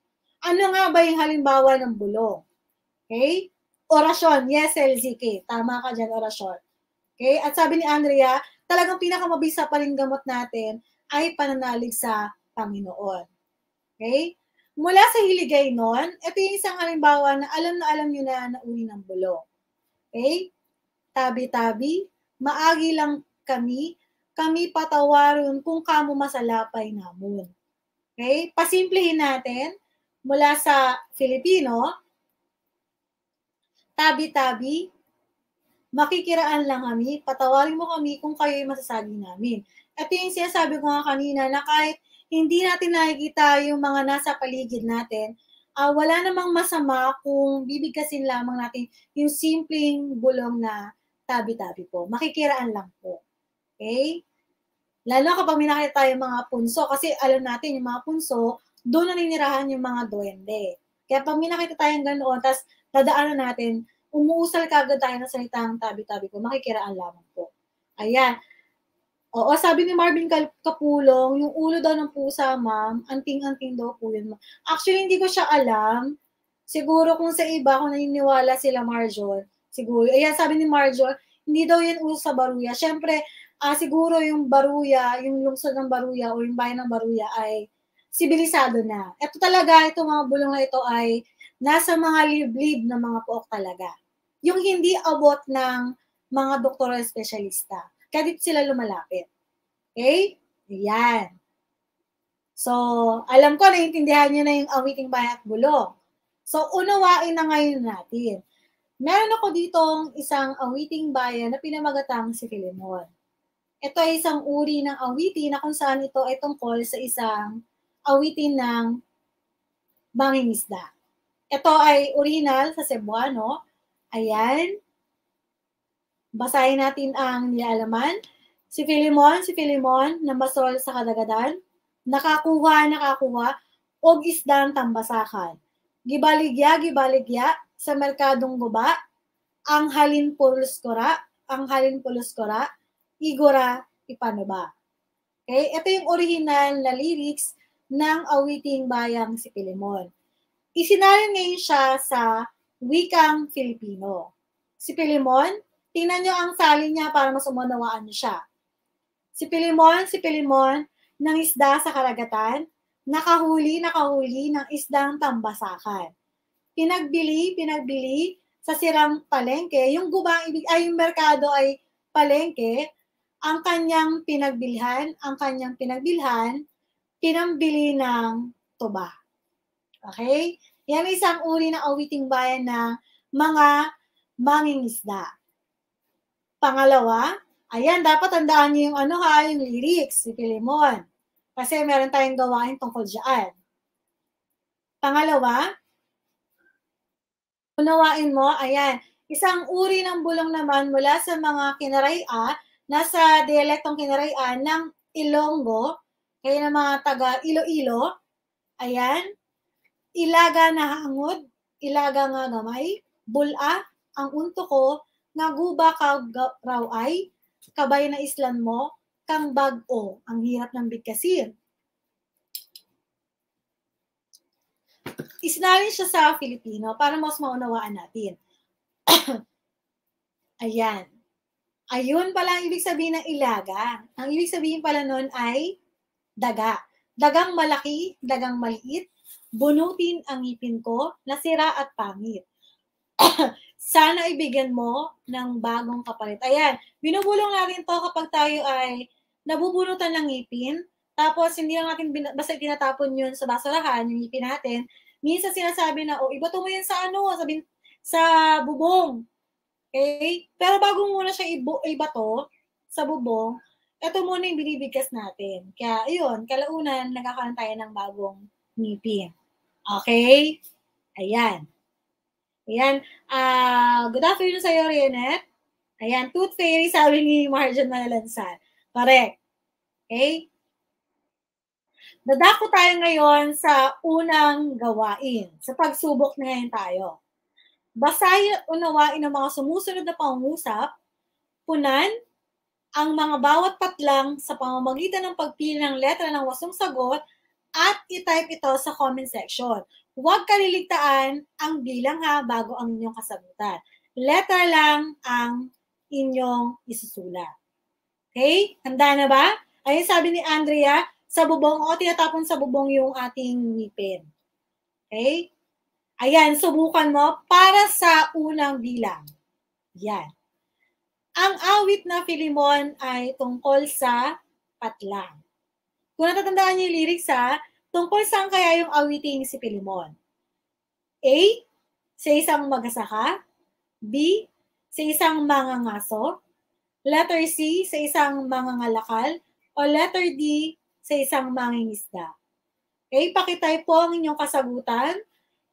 C: Ano nga ba yung halimbawa ng bulong? Okay? Orasyon. Yes, LZK. Tama ka dyan, orasyon. Okay? At sabi ni Andrea, talagang pinakamabisa pa rin gamot natin ay pananalig sa Panginoon. Okay? Mula sa hiligay noon, ito yung isang halimbawa na alam na alam nyo na na uwi ng bulong. Okay? Tabi-tabi, maagi lang kami, kami patawarin kung kamo masalapay namon. Okay? Pasimplihin natin mula sa Filipino, tabi-tabi, makikiraan lang kami, patawarin mo kami kung kayo'y masasagi namin. Ito yung sinasabi ko nga kanina na kahit hindi natin nakikita yung mga nasa paligid natin, uh, wala namang masama kung bibigkasin lamang natin yung simpleng bulong na tabi-tabi po. Makikiraan lang po. Okay? Lalo kapag may nakita tayo mga punso, kasi alam natin yung mga punso, doon naninirahan yung mga duwende. Kaya pag may nakita tayong ganoon, tapos dadaanan natin, umuusal kagad tayo ng salitang tabi-tabi po. Makikiraan lamang po. Ayan. Oo, sabi ni Marvin Kapulong, yung ulo daw ng pusa, ma'am, anting-anting daw po yun. Actually, hindi ko siya alam. Siguro kung sa iba, kung naniniwala sila Marjol, siguro, ayan, sabi ni Marjol, hindi daw yun uso sa Baruya. Siyempre, uh, siguro yung Baruya, yung lungsod ng Baruya o yung bayan ng Baruya ay sibilisado na. Ito talaga, itong mga bulong na ito ay nasa mga liblib ng mga pook talaga. Yung hindi abot ng mga doktoral specialista kaya dito sila lumalapit. Okay? Ayan. So, alam ko, naiintindihan nyo na yung awiting bayan at bulong. So, unawain na ngayon natin. Meron ako ditong isang awiting bayan na pinamagatang si Filimon. Ito ay isang uri ng awitin na kung saan ito ay tungkol sa isang awitin ng mangingisda. Ito ay original sa Cebuano. Ayan. Basahin natin ang nilalaman. Si Filimon, si Filimon, na masol sa kadagadan, nakakuha, nakakuha, og isdang tambasakan. Gibaligya, gibaligya, sa merkadong guba, ang halin pulos kora, ang halin pulos kora, igora, ipanuba. Okay? Ito yung original na lyrics ng awiting bayang si Pilimon. Isinalin ngayon siya sa wikang Filipino. Si Pilimon, Tingnan nyo ang sali niya para mas umunawaan nyo siya. Si Pilimon, si Pilimon, ng isda sa karagatan, nakahuli, nakahuli ng isdang tambasakan. Pinagbili, pinagbili sa sirang palengke. Yung gubang ay yung merkado ay palengke. Ang kanyang pinagbilhan, ang kanyang pinagbilhan, pinambili ng tuba. Okay? Yan isang uri ng awiting bayan na mga mangingisda. Pangalawa, ayan, dapat tandaan niyo yung ano ha, yung lyrics ni Pilemon. Kasi meron tayong gawain tungkol dyan. Pangalawa, unawain mo, ayan, isang uri ng bulong naman mula sa mga kinaraya, nasa dialektong kinaraya ng Ilonggo, kaya ng mga taga Iloilo, ayan, ilaga na hangod, ilaga nga gamay, bula, ang unto ko, naguba ka raw ay, kabay na islan mo, kang bag-o. Ang hirap ng bigkasir. Isinalin siya sa Filipino para mas maunawaan natin. [CLEARS THROAT] Ayan. Ayun pala ang ibig sabihin ng ilaga. Ang ibig sabihin pala nun ay daga. Dagang malaki, dagang maliit, bunutin ang ipin ko, nasira at pangit. [CLEARS THROAT] sana ibigyan mo ng bagong kapalit. Ayan, binubulong natin to kapag tayo ay nabubunutan ng ngipin, tapos hindi lang natin, bin- basta tinatapon yun sa basurahan, yung ngipin natin, minsan sinasabi na, oh, ibato mo yan sa ano, sabi, sa bubong. Okay? Pero bago muna siya ibu- ibato sa bubong, ito muna yung binibigkas natin. Kaya, yun, kalaunan, nagkakaroon tayo ng bagong ngipin. Okay? Ayan. Ayan. Uh, good afternoon sa'yo, Rionet. Ayan, tooth fairy, sabi ni Marjan Malalansan. Correct. Okay? Dadako tayo ngayon sa unang gawain. Sa pagsubok na ngayon tayo. Basahin unawain ang mga sumusunod na pangungusap, punan ang mga bawat patlang sa pamamagitan ng pagpili ng letra ng wasong sagot at itype ito sa comment section. Huwag kaliligtaan ang bilang ha bago ang inyong kasagutan. Letter lang ang inyong isusulat. Okay? Handa na ba? Ayun sabi ni Andrea, sa bubong, o tinatapon sa bubong yung ating ngipin. Okay? Ayan, subukan mo para sa unang bilang. Yan. Ang awit na Filimon ay tungkol sa patlang. Kung natatandaan niyo yung lyrics ha, tungkol saan kaya yung awiting si Pilimon? A. Sa isang magasaka. B. Sa isang mangangaso. Letter C. Sa isang mangangalakal. O letter D. Sa isang mangingisda. Okay, pakitype po ang inyong kasagutan.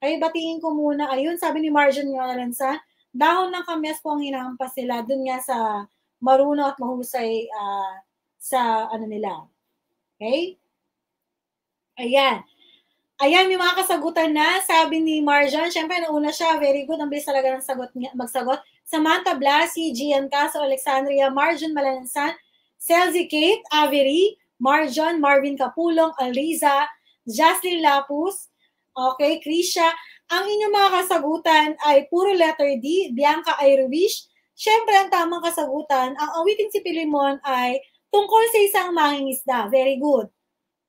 C: Okay, batiin ko muna. Ayun, sabi ni Marjan Yonalansa, dahon ng kamyas po ang hinahampas nila. Doon nga sa maruno at mahusay uh, sa ano nila, Okay? Ayan. Ayan, may mga kasagutan na. Sabi ni Marjan, syempre nauna siya. Very good. Ang bilis talaga ng sagot niya, magsagot. Samantha Blasi, Gian Caso, Alexandria, Marjan Malansan, Selzy Kate, Avery, Marjan, Marvin Capulong, Alriza, Jocelyn Lapus, okay, Krisha. Ang inyong mga kasagutan ay puro letter D, Bianca Ayrubish. Siyempre, ang tamang kasagutan, ang awiting si Pilimon ay tungkol sa isang mangingisda. Very good.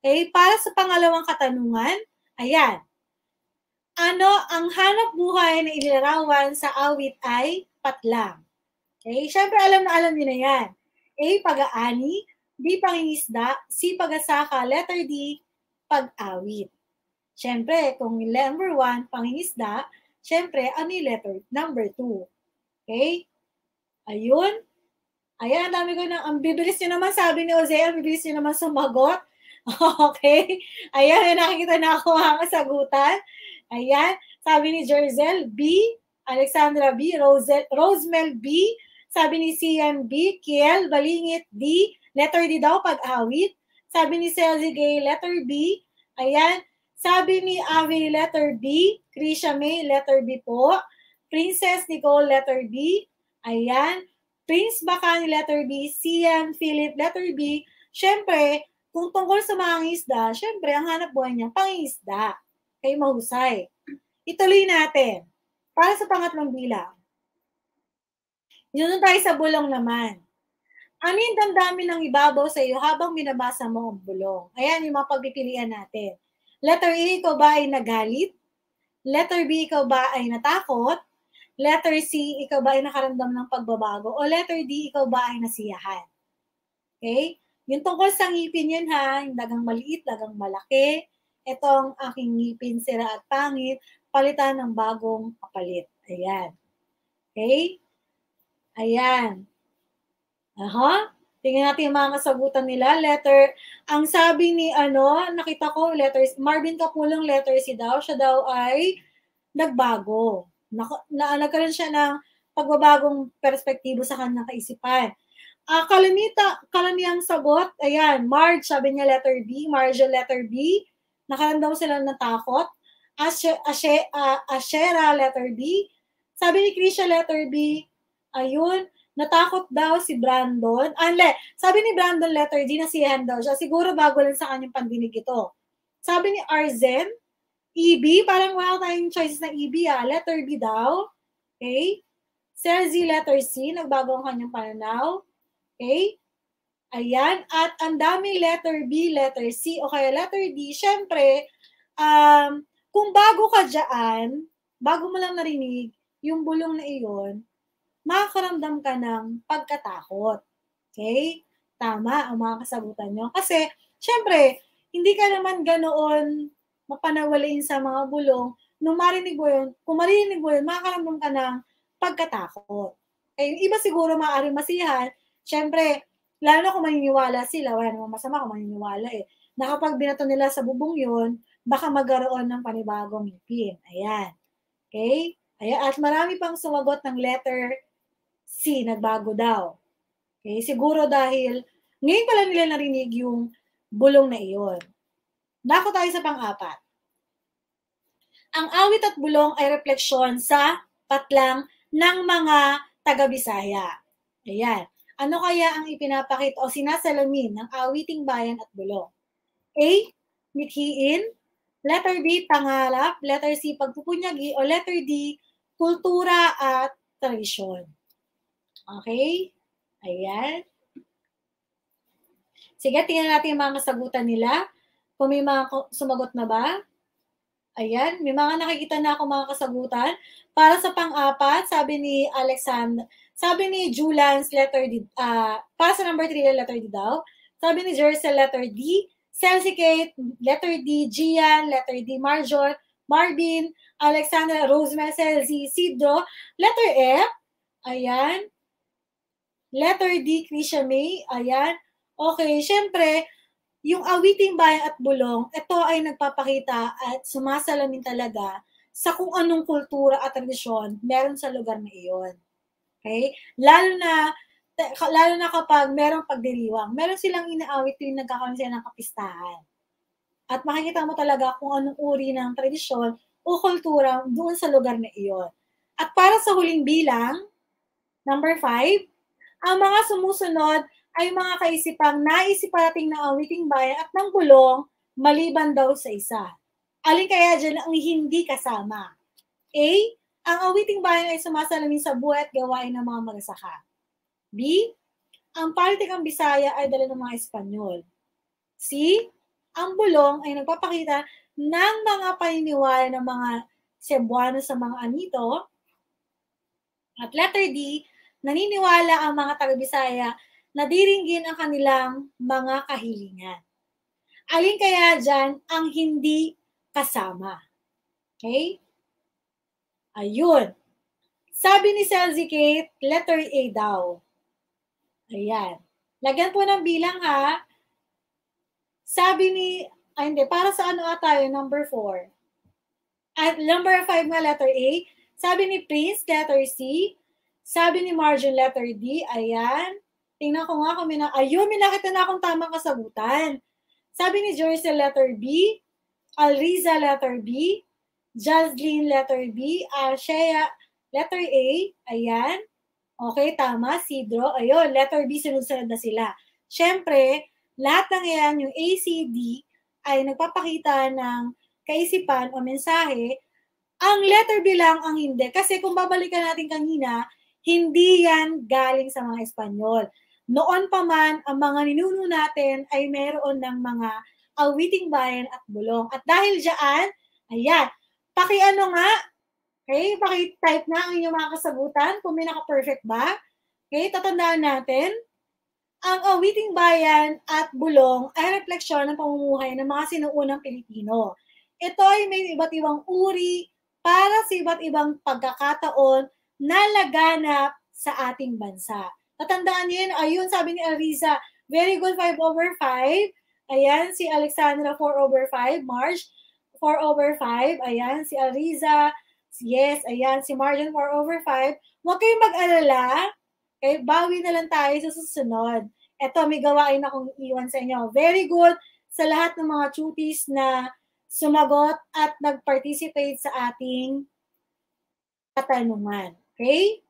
C: Okay, para sa pangalawang katanungan, ayan. Ano ang hanap buhay na inilarawan sa awit ay patlang. Okay, syempre alam na alam niyo na yan. A, pag-aani. B, pangingisda. C, pag-asaka. Letter D, pag-awit. Syempre, kung number one, pangingisda, syempre, ano yung letter? Number two. Okay? Ayun. Ayan, dami ko na. Ang bibilis nyo naman, sabi ni Jose, ang bibilis nyo naman sumagot. [LAUGHS] Okay. Ayan, nakikita na ako ang sagutan. Ayan. Sabi ni Jerzel B, Alexandra B, Rosel, Rosemel B, sabi ni CM B, Kiel, Balingit D, letter D daw, pag-awit. Sabi ni Celzy Gay, letter B. Ayan. Sabi ni Avi, letter B. Krisha May, letter B po. Princess Nicole, letter B. Ayan. Prince Bacani, letter B, CM Philip, letter B, syempre, kung tungkol sa mga isda, syempre, ang hanap buhay niya, pangisda. Kay mahusay. Ituloy natin. Para sa pangatlong bilang. Yun tayo sa bulong naman. Ano yung damdamin ng ibabaw sa iyo habang binabasa mo ang bulong? Ayan yung mga pagpipilian natin. Letter A, ikaw ba ay nagalit? Letter B, ikaw ba ay natakot? Letter C, ikaw ba ay nakaramdam ng pagbabago? O letter D, ikaw ba ay nasiyahan? Okay? Yung tungkol sa ngipin yun ha, yung dagang maliit, dagang malaki, itong aking ngipin sira at pangit, palitan ng bagong kapalit. Ayan. Okay? Ayan. Aha. Uh-huh. Tingnan natin yung mga kasagutan nila. Letter, ang sabi ni ano, nakita ko, letters, Marvin Kapulong letter si daw, siya daw ay nagbago na, na nagkaroon siya ng pagbabagong perspektibo sa kanyang kaisipan. Uh, ah, kalimita, kalaniyang sagot, ayan, Marge, sabi niya letter B, Marge letter B, nakaramdam sila ng takot. Ashe, ashe, uh, ashera, letter B. Sabi ni Krisha, letter B, ayun, natakot daw si Brandon. Anle, ah, sabi ni Brandon, letter D, nasiyahan daw siya. Siguro bago lang sa kanyang pandinig ito. Sabi ni Arzen, EB, parang wala tayong choices na EB ah. Letter B daw. Okay? Cell Z, letter C, nagbago ang kanyang pananaw. Okay? Ayan. At ang daming letter B, letter C, o kaya letter D. syempre, um, kung bago ka dyan, bago mo lang narinig, yung bulong na iyon, makakaramdam ka ng pagkatakot. Okay? Tama ang mga kasagutan nyo. Kasi, syempre, hindi ka naman ganoon mapanawalain sa mga bulong, nung marinig mo yun, kung marinig mo yun, makakaramdam ka ng pagkatakot. Eh, iba siguro maaari masihan, syempre, lalo kung maniniwala sila, wala namang masama kung maniniwala eh, na kapag binato nila sa bubong yun, baka magkaroon ng panibagong ngipin. Ayan. Okay? Ayan. At marami pang sumagot ng letter C, nagbago daw. Okay? Siguro dahil ngayon pala nila narinig yung bulong na iyon. Dako tayo sa pang-apat. Ang awit at bulong ay refleksyon sa patlang ng mga taga-Bisaya. Ayan. Ano kaya ang ipinapakita o sinasalamin ng awiting bayan at bulong? A. Mithiin. Letter B. Pangarap. Letter C. Pagpupunyagi. O letter D. Kultura at tradisyon. Okay? Ayan. Sige, tingnan natin yung mga sagutan nila. Kung may mga sumagot na ba? Ayan, may mga nakikita na ako mga kasagutan. Para sa pang-apat, sabi ni Alexander, sabi ni Julans, letter D, uh, ah, para sa number 3, letter D daw. Sabi ni Jersel, letter D. Celsi Kate, letter D. Gian, letter D. Marjor, Marvin, Alexander, Rosemary, Celsi, Sidro, letter F. Ayan. Letter D, Krisha May. Ayan. Okay, syempre, yung awiting bayan at bulong, ito ay nagpapakita at sumasalamin talaga sa kung anong kultura at tradisyon meron sa lugar na iyon. Okay? Lalo na lalo na kapag merong pagdiriwang, meron silang inaawit tuwing nagkakaroon sila ng kapistahan. At makikita mo talaga kung anong uri ng tradisyon o kultura doon sa lugar na iyon. At para sa huling bilang, number five, ang mga sumusunod ay mga kaisipang naisiparating ng awiting bayan at ng gulong maliban daw sa isa. Alin kaya dyan ang hindi kasama? A. Ang awiting bayan ay sumasalamin sa buhay at gawain ng mga magsaka. B. Ang palitikang Bisaya ay dala ng mga Espanyol. C. Ang bulong ay nagpapakita ng mga paniniwala ng mga Cebuano sa mga anito. At letter D, naniniwala ang mga taga-Bisaya nadiringgin ang kanilang mga kahilingan. Alin kaya dyan ang hindi kasama? Okay? Ayun. Sabi ni Selzy Kate, letter A daw. Ayan. Lagyan po ng bilang ha. Sabi ni, ay hindi, para sa ano ata yun, number 4. At number 5 nga, letter A. Sabi ni Prince, letter C. Sabi ni Margin, letter D. Ayan. Tingnan ko nga kung na, Ayun, nakita na akong tamang kasagutan. Sabi ni Joyce letter B, Alriza letter B, Jazlyn letter B, Ashea letter A, ayan. Okay, tama, Sidro. Ayun, letter B, sunod-sunod na sila. Siyempre, lahat ng yan, yung A, C, D, ay nagpapakita ng kaisipan o mensahe. Ang letter B lang ang hindi. Kasi kung babalikan natin kanina, hindi yan galing sa mga Espanyol. Noon pa man, ang mga ninuno natin ay meron ng mga awiting bayan at bulong. At dahil diyan, ayan, pakiano nga, okay, paki-type na ang inyong mga kasagutan kung may naka-perfect ba. Okay, tatandaan natin, ang awiting bayan at bulong ay refleksyon ng pamumuhay ng mga sinuunang Pilipino. Ito ay may iba't ibang uri para sa iba't ibang pagkakataon na laganap sa ating bansa. Natandaan niyo yun? Ayun, sabi ni Ariza, very good 5 over 5. Ayan, si Alexandra 4 over 5. Marge, 4 over 5. Ayan, si Ariza, yes, ayan, si Marjan 4 over 5. Huwag kayong mag-alala. Okay, eh, bawi na lang tayo sa susunod. Ito, may gawain akong iwan sa inyo. Very good sa lahat ng mga chutis na sumagot at nag-participate sa ating katanungan. Okay?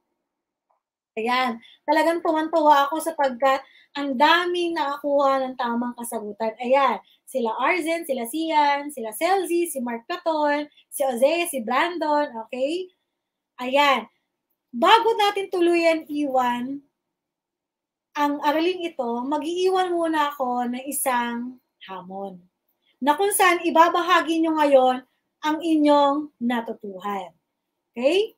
C: Ayan, talagang tuwan-tuwa ako sapagkat ang daming nakakuha ng tamang kasagutan. Ayan, sila Arzen, sila Sian, sila Celzy, si Mark Platon, si Jose, si Brandon, okay? Ayan, bago natin tuluyan iwan ang araling ito, mag-iiwan muna ako ng isang hamon na kung saan ibabahagi nyo ngayon ang inyong natutuhan. Okay?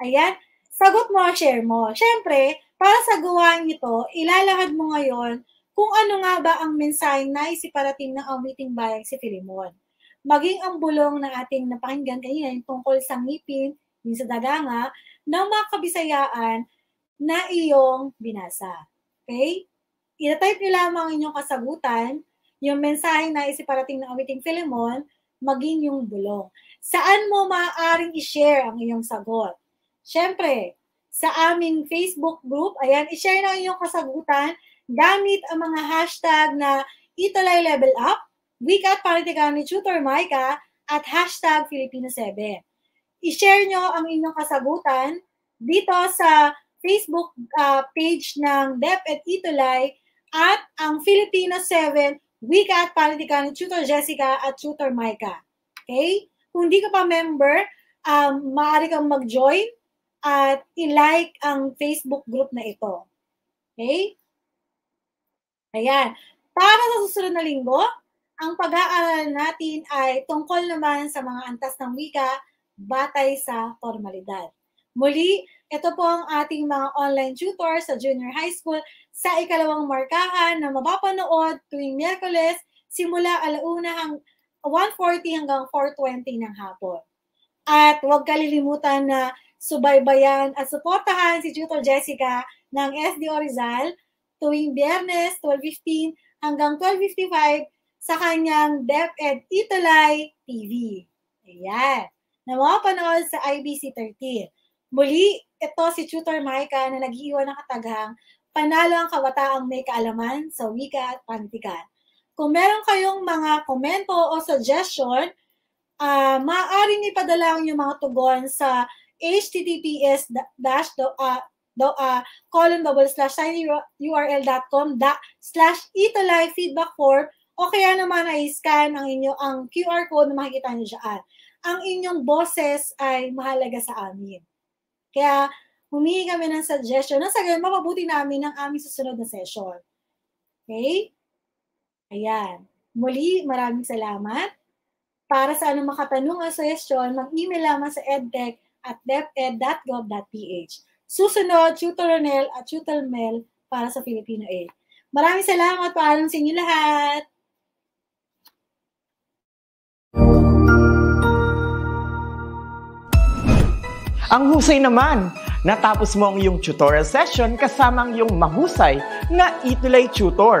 C: Ayan sagot mo, share mo. Siyempre, para sa gawain nito, ilalahad mo ngayon kung ano nga ba ang mensaheng na isiparating ng awiting bayan si Filimon. Maging ang bulong ng ating napakinggan kanina yung tungkol sa ngipin, yung sa daganga, ng mga kabisayaan na iyong binasa. Okay? ina Itatype nyo lamang inyong kasagutan, yung mensaheng na isiparating ng awiting Filimon, maging yung bulong. Saan mo maaaring i-share ang iyong sagot? Siyempre, sa aming Facebook group, ayan, i-share na inyong kasagutan gamit ang mga hashtag na Italay Level Up, Week at Paritigan ni Tutor Maika, at hashtag Filipino7. I-share nyo ang inyong kasagutan dito sa Facebook uh, page ng Dep at Itulay at ang Filipino 7 Week at Politika ni Tutor Jessica at Tutor Maika. Okay? Kung di ka pa member, um, maaari kang mag-join at i-like ang Facebook group na ito. Okay? Ayan. Para sa susunod na linggo, ang pag-aaralan natin ay tungkol naman sa mga antas ng wika batay sa formalidad. Muli, ito po ang ating mga online tutor sa junior high school sa ikalawang markahan na mapapanood tuwing Miyerkules simula alauna hang 1.40 hanggang 4.20 ng hapon. At huwag kalilimutan na subaybayan at suportahan si Tutor Jessica ng SD Rizal tuwing Biyernes 12.15 hanggang 12.55 sa kanyang DepEd Itulay TV. Ayan. Namapanood sa IBC 13. Muli, ito si Tutor Maika na nag-iwan ng kataghang panalo ang kabataang may kaalaman sa wika at pantikan. Kung meron kayong mga komento o suggestion, uh, maaari niyo ipadala ang inyong mga tugon sa https dash do, uh, do, uh, colon double slash tinyurl.com da, slash ito live feedback form o kaya naman ay scan ang inyo ang QR code na makikita niyo dyan. Ang inyong boses ay mahalaga sa amin. Kaya humingi kami ng suggestion na sa ganun mapabuti namin ang aming susunod na session. Okay? Ayan. Muli, maraming salamat. Para sa anong makatanong o suggestion, mag-email lamang sa edtech at deped.gov.ph. Susunod, Tutoronel at Tutelmel para sa Filipino A. Maraming salamat. Paalam sa inyo lahat. Ang husay
B: naman! Natapos mo ang iyong tutorial session kasama ang iyong mahusay na Itulay Tutor.